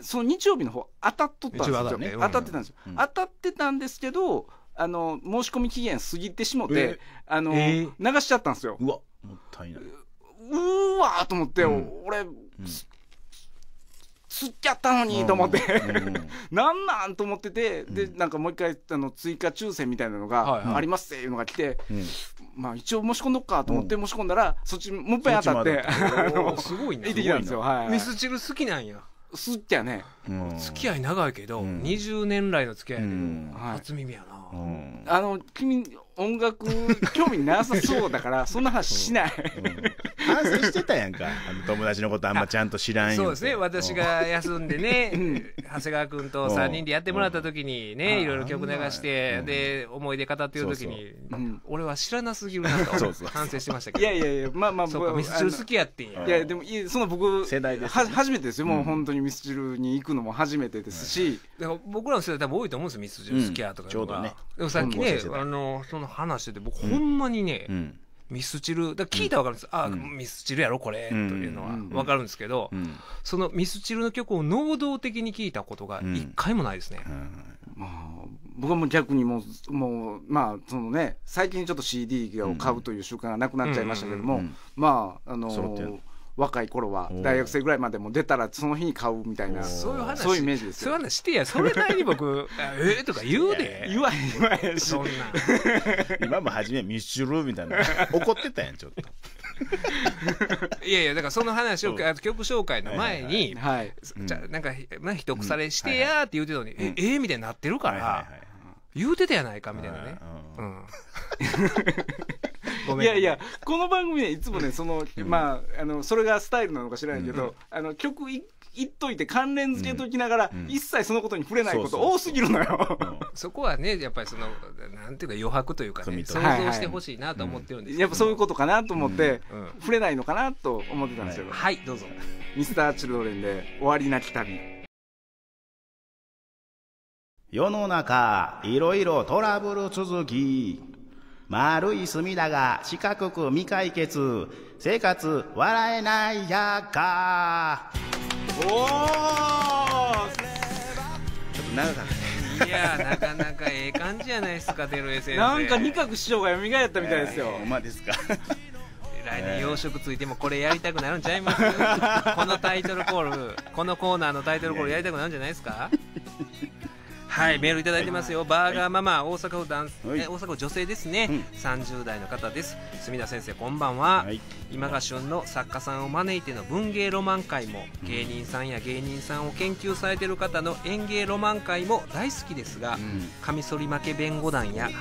その日曜日の方当たっとったんですよ。当たってたんですよ。当たってたんですけど、あの、申し込み期限過ぎてしもて、あの、流しちゃったんですよ。うわ、もったいない。うわーと思って、俺、すっちゃったのにと思って、なんなんと思ってて、で、なんかもう一回、あの、追加抽選みたいなのが、ありますっていうのが来て、まあ一応申し込んどっかと思って申し込んだら、そっちもう一回当たって、すごいね。行ってきたんですよ。はい。ミスチル好きなんや。好きやね。付き合い長いけど、うん、20年来の付き合いやけど、うん、初耳やな、うん、あの君音楽興味なさそうだから そんな話しない、反省してたやんか友達のことあんまちゃんと知らんそうですね私が休んでね長谷川君と3人でやってもらった時にねいろいろ曲流してで思い出語ってる時に俺は知らなすぎるなと 反省してましたけどいやいやいやまあまあ僕ミスチル好きやってんやいやでもその僕世代です、ね、初めてですよもう本当にミスチルに行くのも初めてですし、だから僕らの世代多分多いと思うんですよミスジュースケアとか、うん、ちょうどねでもさっきねあのその話してて僕、ほんまにね、ミスチルだ聞いたら分かるんです、うん、ああ、ミスチルやろこれ、というのは分かるんですけど、そのミスチルの曲を能動的に聞いたことが一回もないですね、まあ、僕はもう逆にもうもう、まあそのね、最近ちょっと CD を買うという習慣がなくなっちゃいましたけども、まああのー若い頃は大学生ぐらいまでも出たらその日に買うみたいなそういう話そういうイメージですそういう話してやそれなりに僕「ええ」とか言うで言わへん言わへんそんな 今も初め「ミッシュル」ーみたいな怒ってたやんちょっといやいやだからその話を曲紹介の前に、はい、はい、じゃなんか、まあ、一腐れしてやーって言うてたのに「ええー、みたいになってるから、はいはいはい言うてたやないかみたいなね、うん ごめんいやいやこの番組はいつもねその、まああのそれがスタイルなのか知らないけど、あの曲い言っといて関連付けときながら、一切そのことに触れないこと多すぎるのよ、そこはねやっぱりそのなんていうか余白というかね想像してほしいなと思ってるんですやっぱそういうことかなと思って、触れないのかなと思ってたんですけどはいどうぞミスターチルドレンで終わりなき旅世の中いろいろトラブル続き丸い墨だが四角く未解決生活笑えないやかおおちょっと長かったいやなかなかええ感じじゃないですか、テロエ先生。なんか二角師匠が蘇ったみたいですよ。ほんまですか。来年養殖ついてもこれやりたくなるんちゃいますこのタイトルコール、このコーナーのタイトルコールやりたくなるんじゃないですかはいメールいただいてますよ、はい、バーガーママ、大阪を男、はい、え大阪女性ですね、うん、30代の方です墨田先生こんばんは、はい、今が旬の作家さんを招いての文芸ロマン会も、芸人さんや芸人さんを研究されてる方の演芸ロマン会も大好きですが、カミソリ負け弁護団や、はい、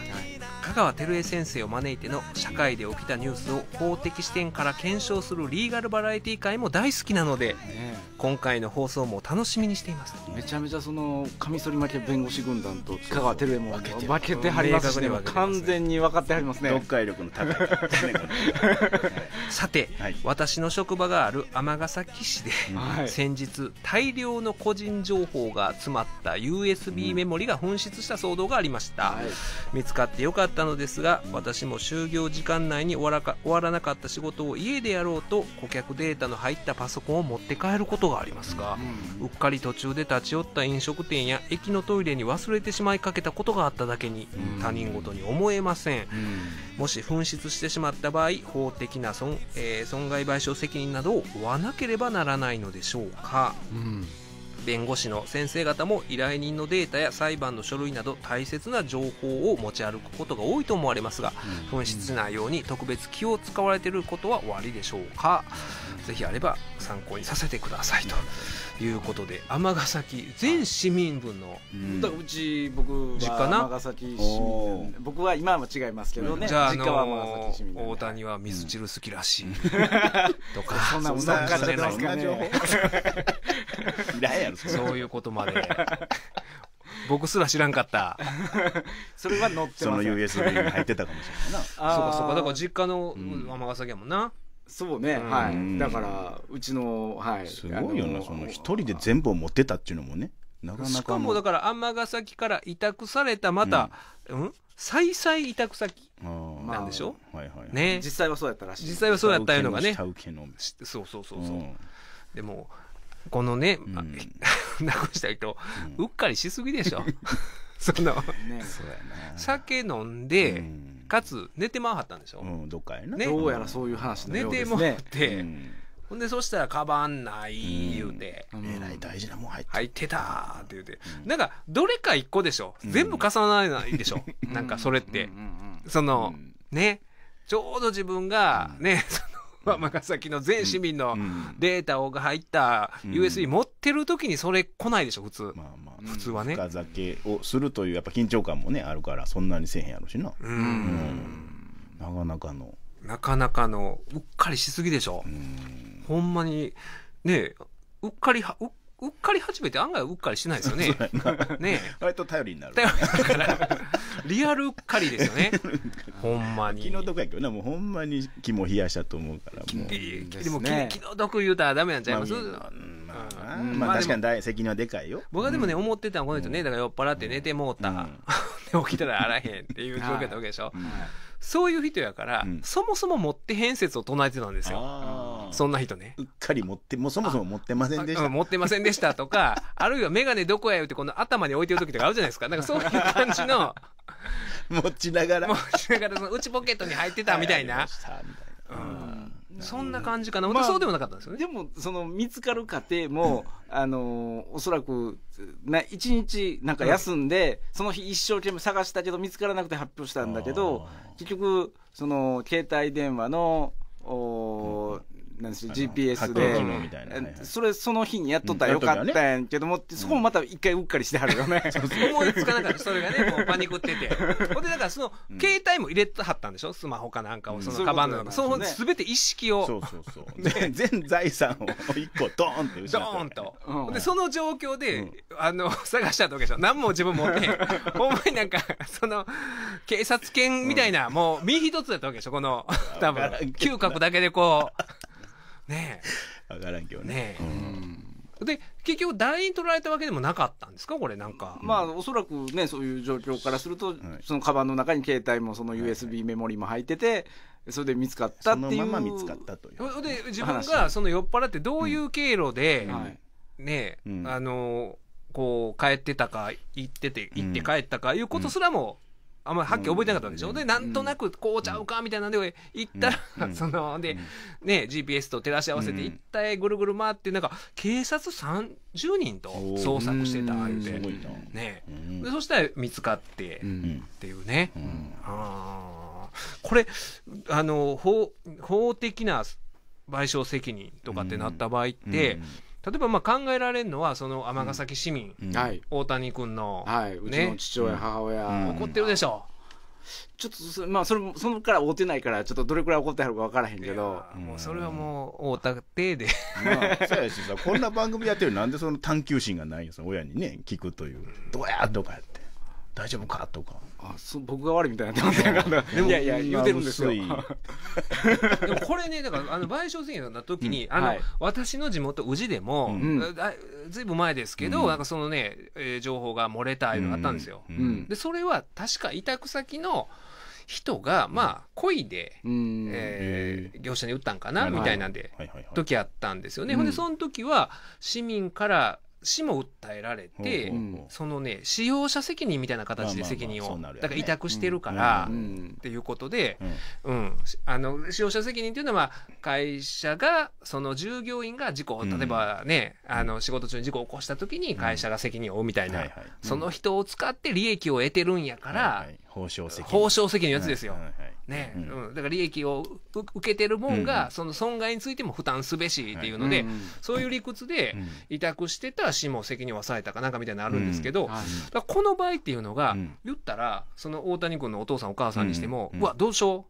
香川照江先生を招いての社会で起きたニュースを法的視点から検証するリーガルバラエティー会も大好きなので、ね今回の放送も楽しみにしていますめちゃめちゃそのカミソリ負け弁護士軍団と香川照右衛門負けてはりますし、ね、完全に分かってはりますね読解力の高い、ね、さて、はい、私の職場がある尼崎市で、はい、先日大量の個人情報が詰まった USB メモリが紛失した騒動がありました、見つかってよかったのですが私も就業時間内に終わらか終わらなかった仕事を家でやろうと顧客データの入ったパソコンを持って帰ることががありますが、うっかり途中で立ち寄った飲食店や駅のトイレに忘れてしまいかけたことがあっただけに他人事に思えません、もし紛失してしまった場合法的な損,、えー、損害賠償責任などを負わなければならないのでしょうか、うん弁護士の先生方も依頼人のデータや裁判の書類など大切な情報を持ち歩くことが多いと思われますが、紛失しないように特別気を使われていることはおありでしょうか、うん、ぜひあれば参考にさせてくださいということで尼崎全市民分の、ううち僕実家な尼崎市民僕は今は違いますけどね、大谷は水汁好きらしい、とかそんなもんかじゃないそういうことまで僕すら知らんかった それは載ってまその USB に入ってたかもしれないなそうかそうかだから実家の尼、崎やもんなそうね、はい。だから、うちの、はい。すごいよな、その一人で全部を持ってたっていうのもね。なかなかしかもだから尼崎から委託されたまた、うん、再々委託先なんでしょ、はいはいね、実際はそうやったらしい実際はそうやったいうのがねそうそうそうそう、でもこのね、う なくした人、うっかりしすぎでしょ その、ね、酒飲んで、かつ寝てまわはったんでしょ、うん、どっかな、ね、どうやらそういう話のようですね寝てまわって、うん、ほんでそしたらカバンない言うて、うん、えらい大事なもん入って入ってたって言うて、うん、なんかどれか一個でしょ全部重ならないでしょ、うん、なんかそれって、その、ねちょうど自分がね、長 崎の全市民のデータが入った USB 持ってる時にそれ来ないでしょ普通、まあまあ、普通はね深酒をするというやっぱ緊張感もねあるからそんなにせえへんやろしなうんなかなかのなかなかのうっかりしすぎでしょほんまにねうっかりうっうっかり始めて案外うっかりしないですよね。ね割と頼りになる。頼りになるから。リアルうっかりですよね。ほんまに。気の毒やけどな、もうほんまに肝冷やしたと思うからもう。でも気の毒言うたらダメなんちゃいます、まあ、まあ、確かに大責任はでかいよ。僕はでもね、思ってたのはこの人ね、だから酔っ払って寝てもうた。で起きたらあらへんっていう状況だったわけでしょ。そういう人やから、うん、そもそも持って変説を唱えてたんですよ。そんな人ね。うっかり持って、もうそもそも持ってませんでした。持ってませんでしたとか、あるいはメガネどこやよってこの頭に置いてる時とかあるじゃないですか。なんかそういう 感じの。持ちながら。持ちながら、その内ポケットに入ってたみたいな。はい、みたいな。うんそんな感じかな、まあ、そうでもなかったんですよね。でも、その、見つかる過程も、あの、おそらく、な、一日なんか休んで、うん、その日一生懸命探したけど、見つからなくて発表したんだけど、結局、その、携帯電話の、お、うん、なん GPS で、それその日にやっとったらよかったんやけども、そこもまた一回うっかりしてはるよね、思いつかなかったそれがねもうパニクってて ほんでだからその、携帯も入れてはったんでしょスマホかなんかをそのカバンの中、そのすべて意識をそうそうそう全財産を一個ドーンってドーンと、でその状況で、あの探したわけでしょ何も自分もって ほんまになんかその警察犬みたいな、もう身一つだったわけでしょこの多分嗅覚だけでこうねえ。分からんけどね。ねで結局団員取られたわけでもなかったんですかこれなんかまあおそらくねそういう状況からすると、はい、そのカバンの中に携帯もその USB メモリも入ってて、はいそれで見つかったっていうそのまま見つかったというで自分がその酔っ払ってどういう経路で、ね、あのこう帰ってたか行ってて行って帰ったかいうことすらも、あんまりはっきり覚えてなかったんでしょ、うん、でなんとなくこうちゃうかみたいなんで行ったら、うん、そので、ね、GPS と照らし合わせて一体ぐるぐる回ってなんか警察30人と捜索してたあれで,、ねでそしたら見つかって、っていうね、あこれあの法法的な賠償責任とかってなった場合って、例えばまあ考えられるのはその尼崎市民、うん大谷君の、はい、うちの父親、母親、怒ってるでしょちょっとまあそれそのから会うてないからちょっとどれくらい怒ってはるか分からへんけどもうそれはもう会うたてで、まあ、そうやしさこんな番組やってるなんでその探求心がないよその親にね聞くというどうやとかやって大丈夫かとかあそ僕が悪いみたいなってませんか いやいや言うてるんですよ でもこれねだからあの賠償請求の時に、うん、あの、はい、私の地元宇治でも、うん、ずいぶん前ですけど、うん、なんかそのね、えー、情報が漏れたいうのがあったんですよ、でそれは確か委託先の人がまあ故意で、うん、えー、業者に売ったんかなみたいなんで、はいはいはいはい、時あったんですよね、ほんでその時は市民から市も訴えられて、うん、そのね使用者責任みたいな形で責任を、だから委託してるから、うん、っていうことで、うん、うん、あの使用者責任っていうのは会社がその従業員が事故例えばね、あの仕事中に事故を起こした時に会社が責任を負うみたいな、はいはい、その人を使って利益を得てるんやから、はいはい、報奨責任報奨責任のやつですよ。はいはいね、うん、だから利益を受けてるもんが、その損害についても負担すべしっていうので、そういう理屈で委託してた市も責任を抑えたかなんかみたいなのあるんですけど、この場合っていうのが、言ったら、その大谷君のお父さん、お母さんにしても、うわ、どうしよう。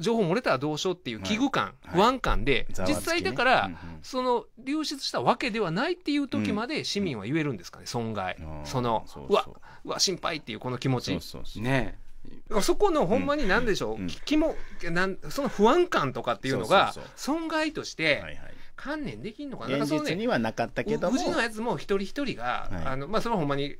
情報漏れたらどうしようっていう危惧感、不安感で、実際だから、その流出したわけではないっていう時まで市民は言えるんですかね、損害、そのうわ、うわ、心配っていうこの気持ち。ねそこのほんまに何でしょう、うん、もなんその不安感とかっていうのが損害として観念できんのかな現実にはなかったけどもうのやつも一人一人が、はい、あのまあ、それはほんまに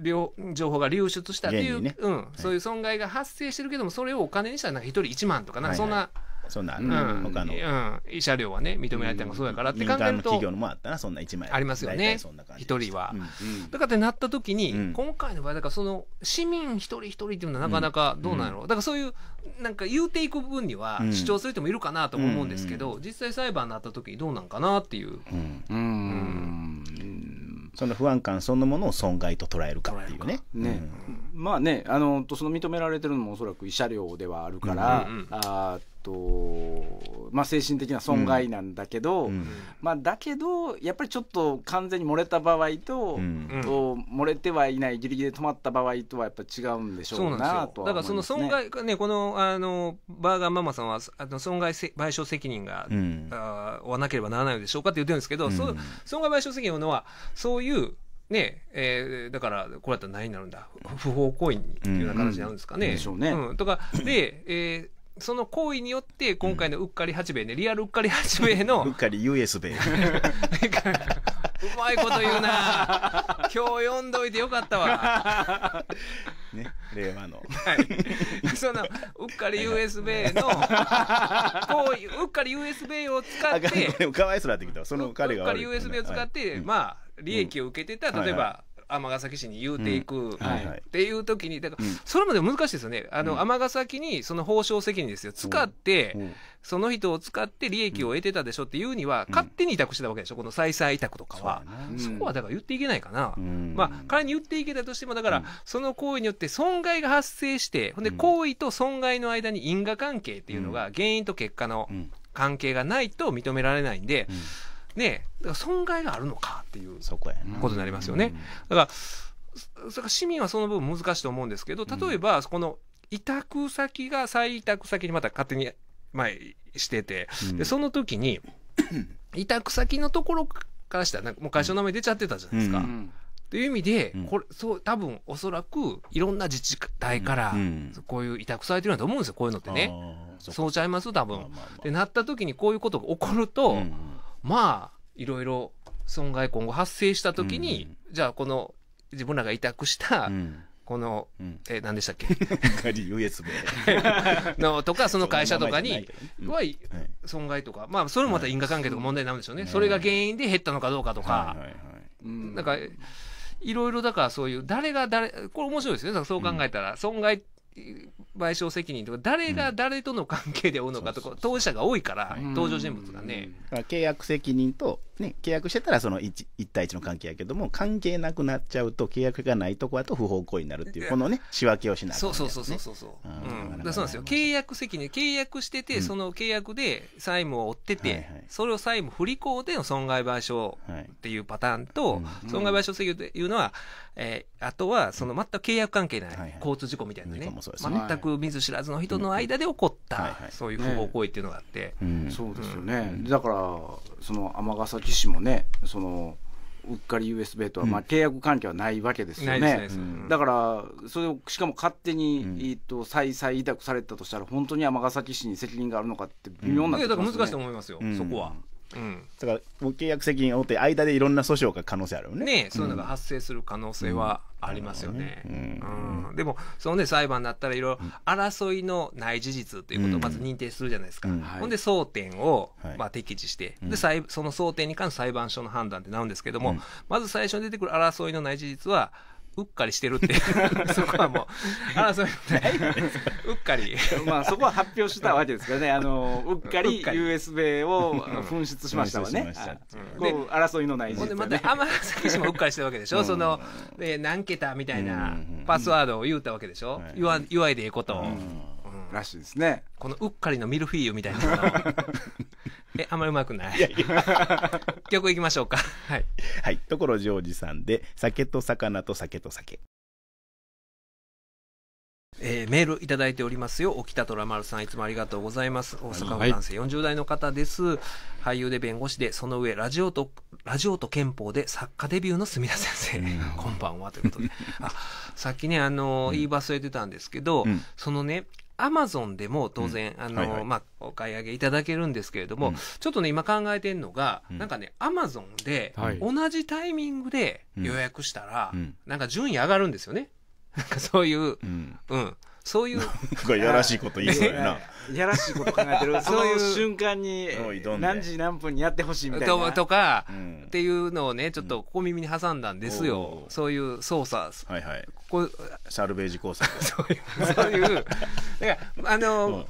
情報が流出したっていう、ね、うん、そういう損害が発生してるけどもそれをお金にしたら一人1万とかな、はいはい、そんな。そんなあうん、他の、うん、慰謝料はね認められてもそうやからって考えると、うん、企業のもあったなそんな一枚ありますよね一人は、うんだからってなった時に、今回の場合だからその市民一人一人っていうのはなかなかどうなんやろう、だからそういうなんか言うていく部分には主張する人もいるかなと思うんですけど、実際裁判になった時にどうなんかなっていう。うううん、んんその不安感そのものを損害と捉えるかっていうね。ね、うん、まあねあのとその認められてるのもおそらく慰謝料ではあるから、うんうん、あとまあ、精神的な損害なんだけど、うん、まあ、だけどやっぱりちょっと完全に漏れた場合とうん、漏れてはいないギリギリで止まった場合とはやっぱ違うんでしょうなとは、ね、だからその損害ねこのあのバーガーママさんはあの損害賠償責任が、うん、あ負わなければならないのでしょうかって言ってるんですけど、うん、損害賠償責任のはそういうねえー、だから、こうやったら何になるんだ、不法行為にっていうような形になるんですかね。うん、うん、でしょうね。うん、とか、で、えーその行為によって、今回のうっかり八兵衛ね、リアルうっかり八兵衛の。うっかり US 兵衛。うまいこと言うな今日読んどいてよかったわ。ね、令和の。はい。その、うっかり USB の、行う、うっかり USB を使って、かわいそうなってきたその彼が。うっかり USB を使って、まあ、利益を受けてた、うん、例えば、はいはい尼崎市に言うていく、っていう時にだから、それもで難しいですよねあの尼崎にその報奨責任ですよ使って、その人を使って利益を得てたでしょっていうには、勝手に委託してたわけでしょこの再々委託とかはそ,、こはだから言っていけないかな、まあ仮に言っていけたとしてもだから、その行為によって損害が発生してほんで行為と損害の間に因果関係っていうのが原因と結果の関係がないと認められないんで、ねだから損害があるのかっていうことになりますよね。だからそれ市民はその部分難しいと思うんですけど例えばこの委託先が再委託先にまた勝手に、前してて、でその時に 委託先のところからしたらもう会社の名前出ちゃってたじゃないですか。という意味で、これ、そう、多分おそらく、いろんな自治体から、こういう委託されてるんだと思うんですよ、こういうのってね。そうちゃいます、多分。で、なった時に、こういうことが起こると、まあいろいろ損害今後発生したときに、うん、じゃあこの自分らが委託した、この、うん、え何でしたっけ USB のとかその会社とかには損害とか、まあそれもまた因果関係とか問題になるんでしょうね、はい、それが原因で減ったのかどうかとか、なんかいろいろだからそういう誰が誰これ面白いですよねそう考えたら、損害賠償責任とか誰が誰との関係で負うのかとか、当事者が多いから、登場人物がね、契約責任とね、契約してたらその 1, 1対1の関係やけども、関係なくなっちゃうと、契約がないとこだと不法行為になるっていう、このね、仕分けをしない、ね、そうそうそうそうそう、うん、そうなんですよ、契約責任、契約してて、その契約で債務を負ってて、はいそれを債務不履行での損害賠償っていうパターンと、はいうん、損害賠償請求というのは、えー、あとはその全く契約関係ない、はい交通事故みたいなね、ね全く見ず知らずの人の間で起こった、はいはい、そういう不法行為っていうのがあって。うん、そうですよね、だからその尼崎市もねそのうっかり US b とは、まあ、契約関係はないわけですよね、うん、だからそれをしかも勝手に、うん、えっと、再再委託されたとしたら本当に尼崎市に責任があるのかって微妙な、ね、うん、だから難しいと思いますよ、そこは。うん、だから契約責任を負って間でいろんな訴訟が可能性あるよねねそういうのが発生する可能性はありますよね、うんでもそのね裁判だったらいろいろ争いのない事実ということをまず認定するじゃないですか、ほんで争点を、まあ、適時して、でその争点に関する裁判所の判断ってなるんですけども、まず最初に出てくる争いのない事実はうっかりしてるって そこはもう争いないうっかりまあそこは発表したわけですからねあのうっかり US 米を紛失しましたわね、争いのない事実、ね、でまた天崎氏もうっかりしてるわけでしょ、その、えー、何桁みたいなパスワードを言うたわけでしょ、うん、言わ言わいでええことを。うんらしいですねこのうっかりのミルフィーユみたいなの えあんまりうまくないいやいや曲いきましょうかはい、はい、所ジョージさんで「酒と魚と酒と酒」えー、メールいただいておりますよ。沖田虎丸さん、いつもありがとうございます。大阪府男性40代の方です。はい、俳優で弁護士で、その上、ラジオと、ラジオと憲法で作家デビューのみ田先生。こんばんは、ということで。あ、さっきね、あの言い忘れてたんですけど、うん、そのね、アマゾンでも当然、あの、まあ、お買い上げいただけるんですけれども、ちょっとね、今考えてるのが、なんかね、アマゾンで、同じタイミングで予約したら、なんか順位上がるんですよね。なんかそういう、うん。そういうなやらしいこと言いそうやなやらしいこと考えてる そういう瞬間に何時何分にやってほしいみたいな とか、っていうのをねちょっと小耳に挟んだんですよ、そういう操作はいはいこシャルベージ工作 そういうそういうだからあの、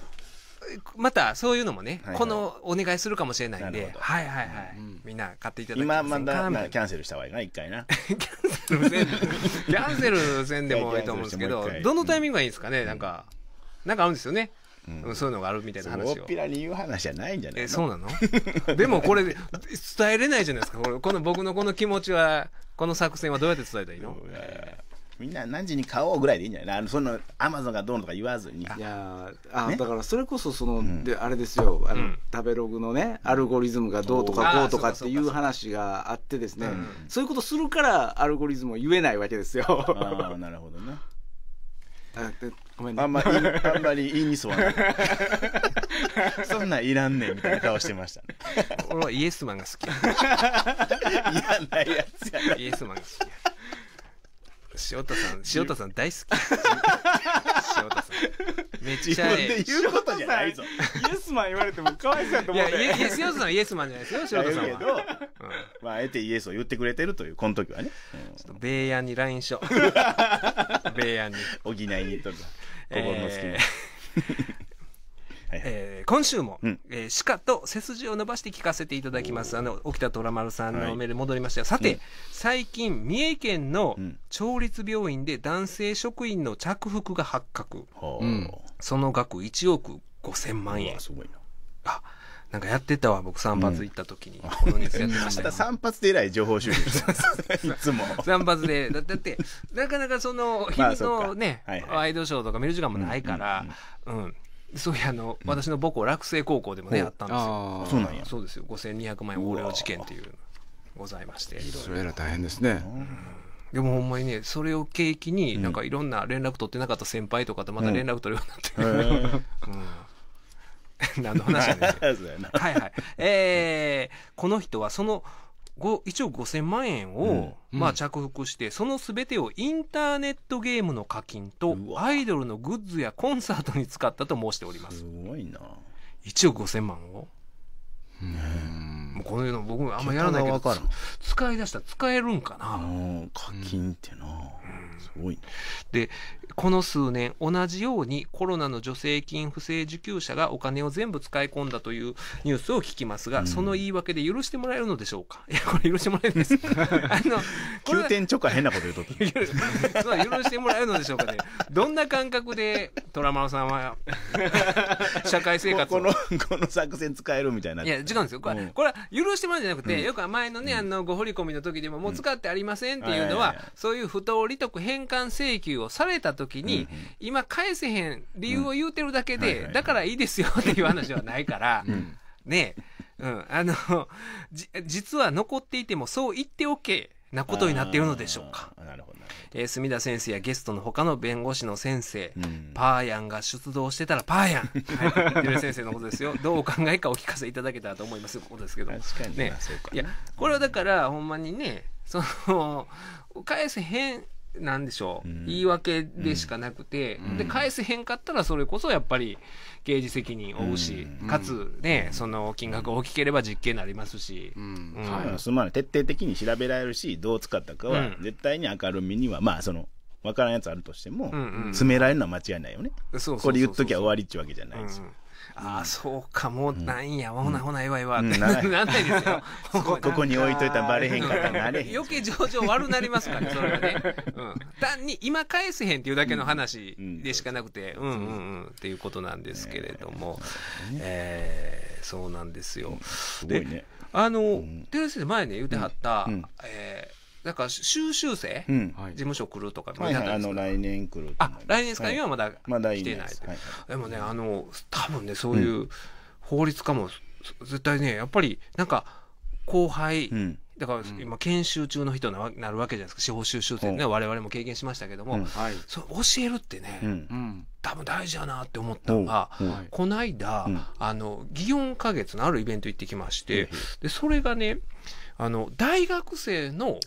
またそういうのもね、はいはい、このお願いするかもしれないんで、はいはいはい、うん、みんな買っていただきま今まだキャンセルした方がいいな、一回な。キャンセルせん、キャンセルせんでもいいと思うんですけど、どのタイミングがいいんですかね、なんか、なんかあるんですよね。うん、そういうのがあるみたいな話を。大っぴらに言う話じゃないんじゃないえ、そうなの でもこれ、伝えれないじゃないですか。この僕のこの気持ちは、この作戦はどうやって伝えたらいいの、みんな何時に買おうぐらいでいいんじゃないあのそのアマゾンがどうのとか言わずにいやあ、ね、だからそれこそその、うん、であれですよあの、うん、食べログのねアルゴリズムがどうとかこうとかっていう話があってですね、うそういうことするからアルゴリズムを言えないわけですよああなるほどねあごめんねあんまり あんまり言いにそわないそんないらんねんみたいな顔してましたね俺はイエスマンが好きや いらないやつやイエスマンが好きや塩田さん、塩田さん大好き。塩田さん。めっちゃええ。言うことじゃないぞ。イエスマン言われてもかわいそうやと思う、いや、イエス、さんイエスマンじゃないですよ、塩田さんは。けど、うん、まあ、あえてイエスを言ってくれてるという、この時はね。うん、ちょっと、米安に LINE しよう。米 安に。補いにとるか、心の隙間。えーえー、今週も、うん、えー、鹿と背筋を伸ばして聞かせていただきます。あの、沖田虎丸さんのメール戻りました、はい、さて、うん、最近、三重県の町立病院で男性職員の着服が発覚。うん、その額1億5000万円。すごいな。あなんかやってたわ、僕散髪行った時に。このニュースやってました。散髪でえらい情報収集いつも。散髪で。だって、なかなかその、昼のね、ワイドショーとか見る時間もないから、うん。そういあの、うん、私の母校落成高校でもねあったんですよそうなんやそうですよ5200万円横領事件っていうございましてそれら大変ですね、でもほんまにねそれを契機になんかいろんな連絡取ってなかった先輩とかとまた連絡取るようになって、うん 何の話やん はいはいえー、この人はその1億5000万円を、まあ、着服して、そのすべてをインターネットゲームの課金と、アイドルのグッズやコンサートに使ったと申しております。すごいな。1億5000万を。うんもうこういうの僕あんまやらないけど使い出したら使えるんかな課金ってな、うん、すごい、でこの数年同じようにコロナの助成金不正受給者がお金を全部使い込んだというニュースを聞きますが、うん、その言い訳で許してもらえるのでしょうか いやこれ許してもらえるんです あの急転直下変なこと言うと 許してもらえるのでしょうかねどんな感覚で虎丸さんは社会生活このこの作戦使えるみたいないや違うんですよこれ,、これは許してもらうんじゃなくて、うんよく前のね、あの、ご振り込みの時でも、もう使ってありませんっていうのは、そういう不当利得返還請求をされた時に、うん今返せへん理由を言うてるだけで、うんだからいいですよっていう話はないから、うんねえ、うん、あの、じ実は残っていてもそう言っておけなことになっているのでしょうか。なるほど。えー、墨田先生やゲストの他の弁護士の先生、うん、パーヤンが出動してたらパーヤン、はい、先生のことですよどうお考えかお聞かせいただけたらと思いますことですけど確かにね、ね、いやこれはだからほんまにねその返せへんなんでしょう、うん、言い訳でしかなくて、うん、で返せへんかったらそれこそやっぱり刑事責任を負うし、うん、かつね、その金額大きければ実刑になりますし、うんうん、すまない徹底的に調べられるしどう使ったかは絶対に明るみには、まあその分からんやつあるとしても、詰められるのは間違いないよね、これ言っときゃ終わりっちゅうわけじゃないですよ、ああそうかもうないんや、ほなほなえわえわって、なんないですよ ここに置いといたらバレへんからなれへん余計情状悪なりますからねそれはね、うん、単に今返せへんっていうだけの話でしかなくて、うん、うんうんっていうことなんですけれども、ええそうなんですよ、すごいねあの、寺先生前ね言うてはった、ええなんか収集生、うん、事務所来るとかはい、はい、あの来年来るあ来年ですか、今まだ来てない、ま、でもねあの多分ねそういう法律家も、絶対ねやっぱりなんか後輩、だから今研修中の人になるわけじゃないですか司法修習生ね我々も経験しましたけども、そ教えるってね、多分大事やなって思ったのが、この間、あの祇園花月のあるイベント行ってきまして、でそれがねあの大学生の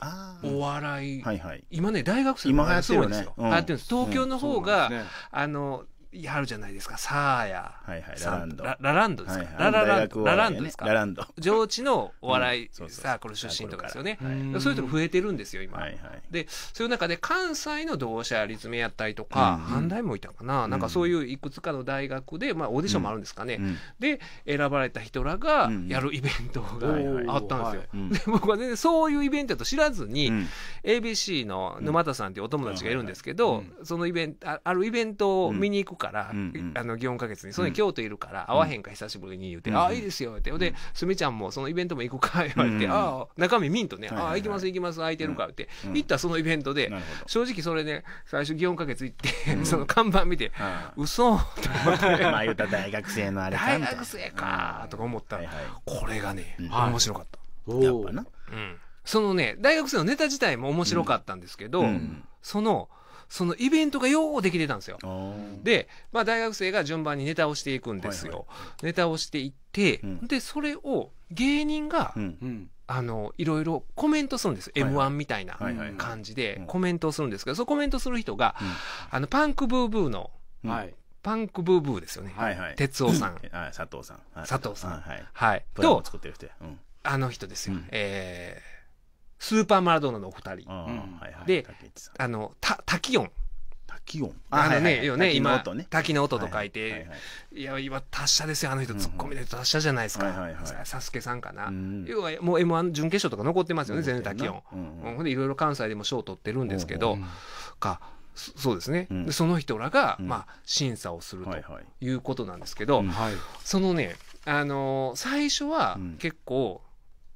お笑い、はいはい、今ね大学生のお笑いすごいんですよ、ねうん、東京の方が、うんね、あのやるじゃないですか、サーヤ、はいはい、ラランド。ラランドですか、ララランド、ラランドですかラランド。上智のお笑い、サークル出身とかですよね。そういうとこ増えてるんですよ、今。はいはい、で、そういう中で関西の同社立命やったりとか、阪、うん、大もいたかな、なんかそういういくつかの大学で、まあオーディションもあるんですかね。うんうん、で、選ばれた人らがやるイベントがあったんですよ。で、僕は全、ね、然そういうイベントだと知らずに、ABC の沼田さんっていうお友達がいるんですけど、そのイベント、あるイベントを見に行くから、うんうん、あの祇園月にその京都いるから会わへんか久しぶりに言うて「うん、ああいいですよ」ってほ、うんで「すみちゃんもそのイベントも行くか」言われて「うんああ中身見んとね、はいはいはい、ああ行きます行きます空いてるか」って、うん、行ったそのイベントで正直それね最初祇園花月行ってその看板見て「嘘と思って まあ言った大学生のあれ大学生かとか思ったら、はいはい、これがね、面白かった。やっぱな、そのね大学生のネタ自体も面白かったんですけど、その「そのイベントがようできてたんですよ。で、まあ、大学生が順番にネタをしていくんですよ。はいはい、ネタをしていって、うん、でそれを芸人が、うん、あのいろいろコメントするんです、はいはい、m 1みたいな感じでコメントするんですけど、そのコメントする人が、うん、あのパンクブーブーの。はいパンクブーブーですよね。はいはい、哲夫さん。佐藤さん。佐藤さん。はい。はい、と、作ってる人、うん、あの人ですよ。うん、えースーパーマラドーナのお二人。で、あの、た、滝音。滝音あのね、よね、今、滝の音と書いて、いや、今、達者ですよ、あの人、ツッコミで達者じゃないですか。サスケさんかな。要は、もう M1 準決勝とか残ってますよね、全然滝音。ほんで、いろいろ関西でも賞を取ってるんですけど、か、そうですね、その人らが、まあ、審査をするということなんですけど、そのね、あの最初は結構、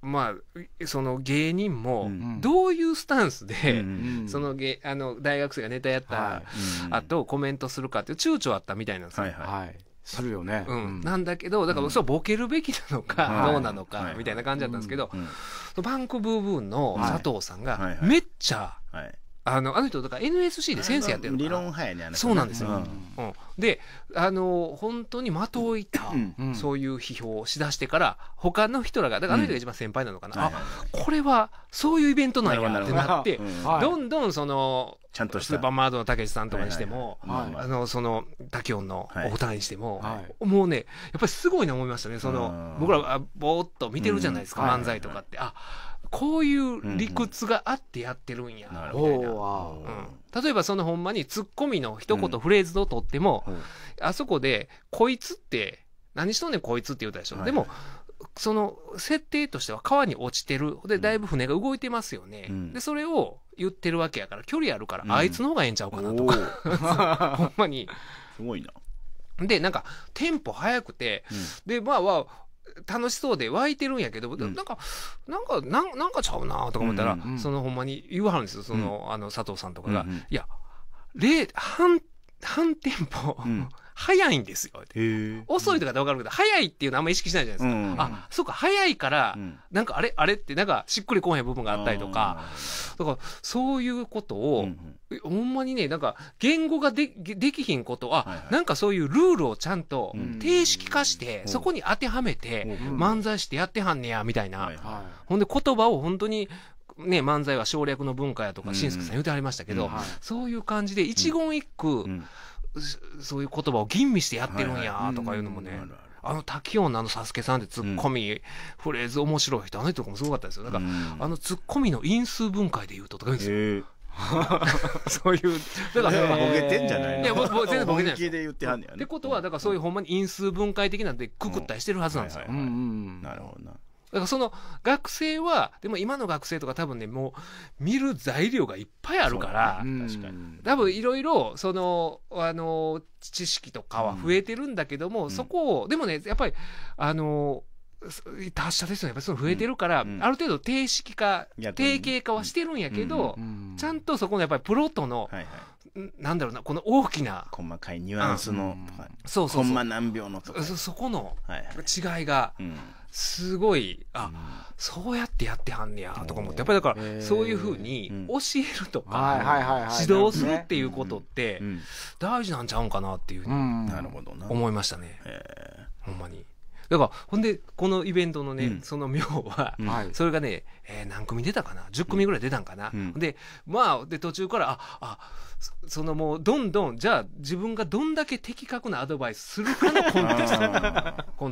まあ、その芸人もどういうスタンスで、そのあの大学生がネタやったあとコメントするかってう躊躇あったみたいなんですよ。はいはいするよね、うんなんだけどだからそれはボケるべきなのか、どうなのか、みたいな感じだったんですけど、バンクブーブーンの佐藤さんがめっちゃ、はいあのあの人だから NSC で先生やってる理論派やねあのそうなんですよ、うん、うん、であの本当に的をいた、うん、そういう批評をしだしてから他の人らがだからあの人が一番先輩なのかな、うん、あこれはそういうイベントなんやってなって、どんどんそのちゃんとスーパーマードのたけしさんとかにしても、はいはい、あのそのタキオンのお二人にしても、はい、もうねやっぱりすごいな思いましたねその僕らぼーっと見てるじゃないですか、漫才とかって、あこういう理屈があってやってるんや、みたいな、うん。例えばそのほんまにツッコミの一言フレーズをとっても、あそこで、こいつって、何しとんねんこいつって言うたでしょ。でも、その設定としては川に落ちてる。で、だいぶ船が動いてますよね。で、それを言ってるわけやから、距離あるから、あいつの方がええんちゃうかなとか。ほんまに。すごいな。で、なんか、テンポ速くて、で、まあまあ、楽しそうで湧いてるんやけど、うん、なんか、なんか、なんかちゃうなとか思ったら、うんうんそのほんまに言わはるんですよ、その、うん、あの、佐藤さんとかが。うんうん、いや、例、半、半店舗、うん早いんですよ。遅いとかだ分かるけど、早いっていうのあんま意識しないじゃないですか。あ、そうか、早いから、なんかあれあれって、なんかしっくりこなへん部分があったりとか、だからそういうことを、ほんまにね、なんか言語がでできひんことは、なんかそういうルールをちゃんと定式化して、そこに当てはめて、漫才してやってはんねや、みたいな。ほんで言葉を本当にね、漫才は省略の文化やとか、しんすくさん言うてはりましたけど、そういう感じで一言一句、そういう言葉を吟味してやってるんやとかいうのもね、あの滝音のあのサスケさんってツッコミ、うん、フレーズ面白い人、あの人とかもすごかったですよ。なんか、うん、あのツッコミの因数分解で言うととかいうんですよ。そういう、だから、ボケてんじゃないのいや、僕、全然ボケてない。で言ってはんねやね。ってことは、だからそういうほんまに因数分解的なんで、くくったりしてるはずなんですよ。なるほどな。だからその学生はでも今の学生とか多分ねもう見る材料がいっぱいあるから、ね、確かに多分いろいろそのあの知識とかは増えてるんだけども、うん、そこをでもねやっぱりあの達者ですよねやっぱその増えてるから、うんうん、ある程度定式化定型化はしてるんやけど、ちゃんとそこのやっぱりプロとの、はいはいなんだろうなこの大きな細かいニュアンスの、そうそうコンマ何秒のとかそこの違いが、はいはいうん、すごい、あ、うん、そうやってやってはんねや、とか思って、やっぱりだから、そういうふうに教えるとか、指導するっていうことって、大事なんちゃうんかなっていうふうに思いましたね。ほんまに。だから、ほんで、このイベントのね、うん、その妙は、うん、それがね、えー、何組出たかな ?10 組ぐらい出たんかな、うん、で、まあ、で、途中から、あ、あ、そのもう、どんどん、じゃあ、自分がどんだけ的確なアドバイスするかのコンテスト、今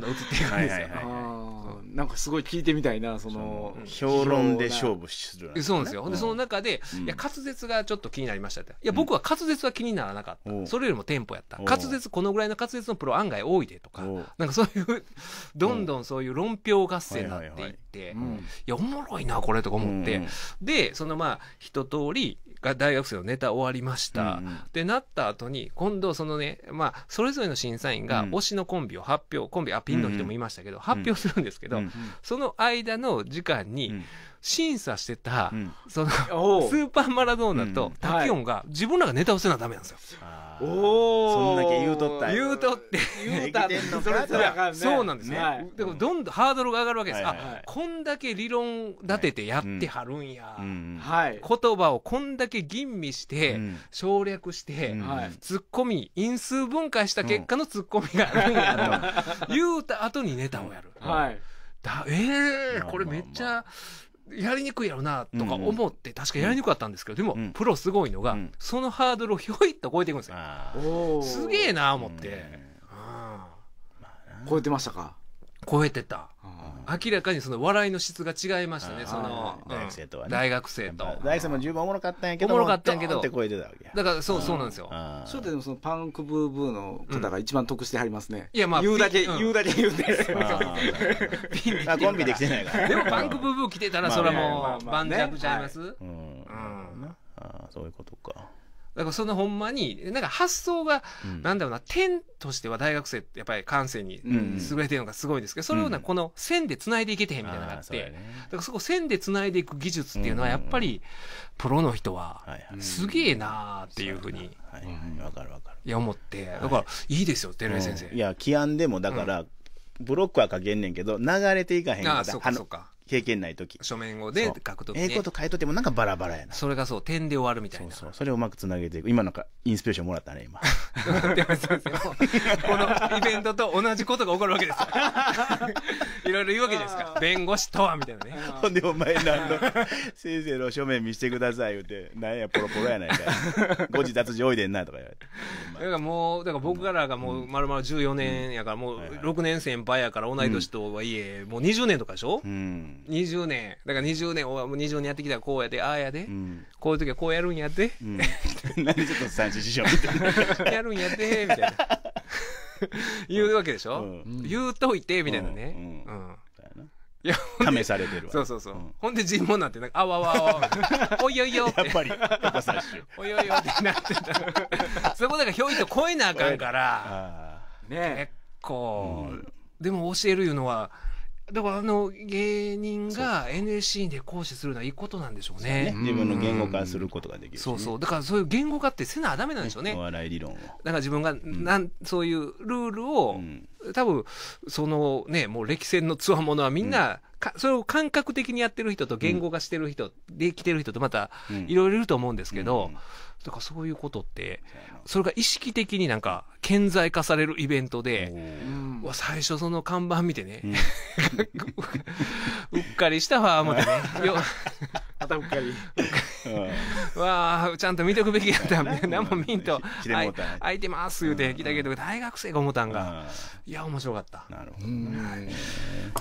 度は映っていくんですよ。ね。なんかすごい聞いてみたいなその評論で勝負する、ね、そうなんですよ、うん、でその中で、いや滑舌がちょっと気になりましたっていや僕は滑舌は気にならなかった、うん、それよりもテンポやった滑舌このぐらいの滑舌のプロ案外多いでとかなんかそういうどんどんそういう論評合戦になっていって、いやおもろいなこれとか思って、でそのまあ一通りが大学生のネタ終わりました、うんってなった後に今度そのねまあそれぞれの審査員が推しのコンビを発表、うん、コンビあピンの人もいましたけど、うん、発表するんですけど、うんその間の時間に審査してた、そのスーパーマラドーナとタキオンが自分らがネタをせなダメなんですよ。おそんだけ言うとった言うとって言うたってそれそれかんそうなんですね、でもどんどんハードルが上がるわけです、あこんだけ理論立ててやってはるんや、はい、言葉をこんだけ吟味して、省略して、はい、ツッコミ因数分解した結果のツッコミがあるんやと、言うた後にネタをやる、はいだええこれめっちゃやりにくいやろなとか思って確かやりにくかったんですけどでもプロすごいのがそのハードルをひょいっと超えていくんですよすげえな思って超えてましたか超えてた。明らかにその笑いの質が違いましたね、その、大学生とはね。大学生と。大学生も十分おもろかったんやけど。おもろかったんやけど。って超えてたわけだから、そう、そうなんですよ。そうでもそのパンクブーブーの方が一番得してはりますね。いや、まあ。言うだけ、言うだけ言うて。コンビできてないから。でもパンクブーブー来てたら、それはもう、盤石ちゃいますうん。そういうことか。だからそのほんまになんか発想が、なんだろうな点としては大学生ってやっぱり感性に優れてるのがすごいですけど、それをなこの線でつないでいけてへんみたいなのがあって、だからそこ線でつないでいく技術っていうのはやっぱりプロの人はすげえなーっていうふうに。わかるわかる。いや思ってだからいいですよ照井先生。いや起案でもだから、ブロックはかけんねんけど流れていかへんからあそっかか経験ない時書面をで書くとき、ね、英語と変えとってもなんかバラバラやなそれがそう点で終わるみたいなそうそうそれをうまくつなげていく今なんかインスピレーションもらったね今このイベントと同じことが起こるわけですよ いろいろ言うわけですか弁護士とはみたいなね ほんでお前なんの先生の書面見してください言うてなんやポロポロやないか誤字脱字おいでんなとか言われてだからもうだから僕からがもうまるまる14年やからもう6年先輩やから同い年とはいえもう20年とかでしょうん20年だから20年もう20年やってきたらこうやでああやで、うんこういう時はこうやるんやで、うんなで ちょっと三師匠みたいなやるんやってみたいな言うわけでしょ、うん言うといてみたいなね、ううんんいや試されてるわそうそうそう、んほんで尋問なんてなんかあわわわわおいおいおっやっぱりここ三師匠おいおいおってなってたそこだからひょいと超えなあかんからね結構、うんでも教えるいうのはだからあの芸人が NSC で講師するのはいいことなんでしょうね。うね自分の言語化することができる、ね、そうそう。だからそういう言語化ってせなダメなんでしょうね。お笑い理論を。だから自分が、ん、なんそういうルールを、うん、多分そのねもう歴戦のつわものはみんなかそれを感覚的にやってる人と言語化してる人、できてる人とまたいろいろいると思うんですけど、だかそういうことって、それが意識的になんか顕在化されるイベントで、最初その看板見てね、うっかりしたわ、思ってね。頭うっかりわあちゃんと見とくべきやったみたなもミント空いてます言うて来たけど大学生が思ったんがいや面白かったなるほど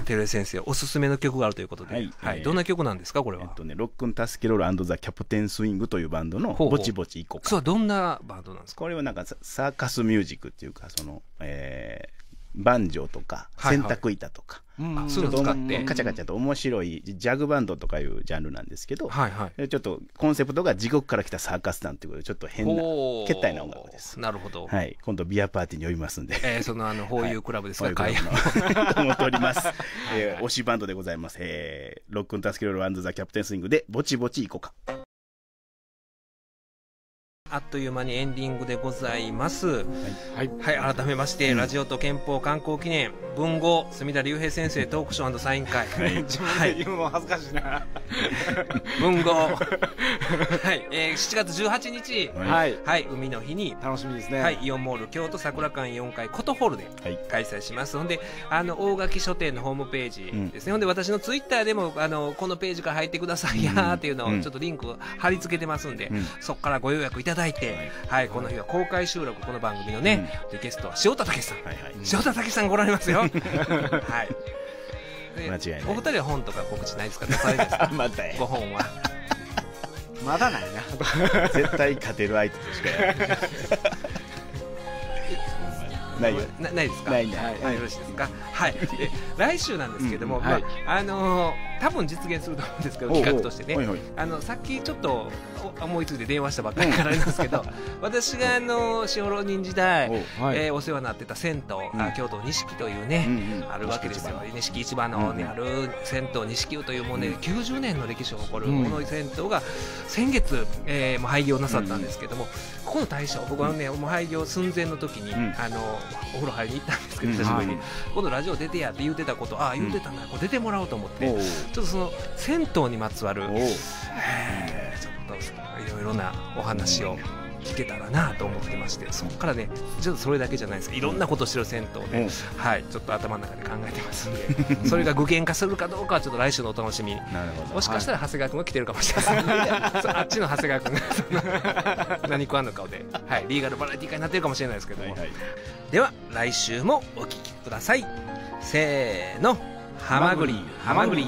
照江先生おすすめの曲があるということではいどんな曲なんですかこれはえっとねロックンタスケロールザ・キャプテン・スイングというバンドのぼちぼち行こそうどんなバンドなんですかこれはなんかサーカスミュージックっていうかそのえバンジョーとか洗濯板とか、はいちょっとカチャカチャと面白いジャグバンドとかいうジャンルなんですけど、ちょっとコンセプトが地獄から来たサーカス団ということでちょっと変なけったいな音楽ですなるほど、はい、今度ビアパーティーに呼びますんで、えー、そのあのホーユークラブですか、は い、のを取ります、えー、推しバンドでございます、えー、ロックンタスケロールワンズ・ザ・キャプテンスイングでぼちぼち行こうかあっという間にエンディングでございます。はい、はい、はい、改めまして、うん、ラジオと憲法観光記念文豪隅田隆平先生トークショーサイン会。はい、はい、も恥ずかしいな。文豪。はい、えー、7月18日、はい、はい、海の日に楽しみですね。はい、イオンモール京都桜館4階コトホールで開催します。ほんで、あの大垣書店のホームページですね。うん、ほんで私のツイッターでもあのこのページから入ってくださいやーっていうのをちょっとリンク貼り付けてますんで、うん、そこからご予約いただいて。だいて、はい、この日は公開収録、この番組のね、でゲストは塩田武さん、塩田武さん、ご覧にますよ。はい間違いお二人は本とか告知ないですか出されですか またご本は まだないな絶対勝てる相手としかやないないですかないなはい、よろしいですかはい来週なんですけども、うんはい、まああのー、多分実現すると思うんですけど企画としてね、いい、あのさっきちょっと思いついて電話したばっかりからなんですけど、うん、私があの四郎人時代お,、えー、お世話になってた銭湯、うん、京都錦というね、うんうん、あるわけですよ錦市場の、ねある銭湯錦湯というもうね、90年の歴史を誇るこの銭湯が先月、えー、もう廃業なさったんですけども、ここの大将僕はねもう廃業寸前の時に、あのお風呂入りに行ったんですけど久しぶりに、今度ラジオ出てやって言うてたことああ言うてたんだ、こ出てもらおうと思ってちょっとその銭湯にまつわるちょっといろいろなお話を。聞けたらなと思ってましてそこからねちょっとそれだけじゃないですけどいろんなことしてる銭湯で、はい、ちょっと頭の中で考えてますんで それが具現化するかどうかはちょっと来週のお楽しみもしかしたら長谷川君が来てるかもしれない、は あっちの長谷川君が 何食わぬ顔で、はい、リーガルバラエティー会になってるかもしれないですけども、はいはい、では来週もお聴きくださいせーのハマグリハマグリ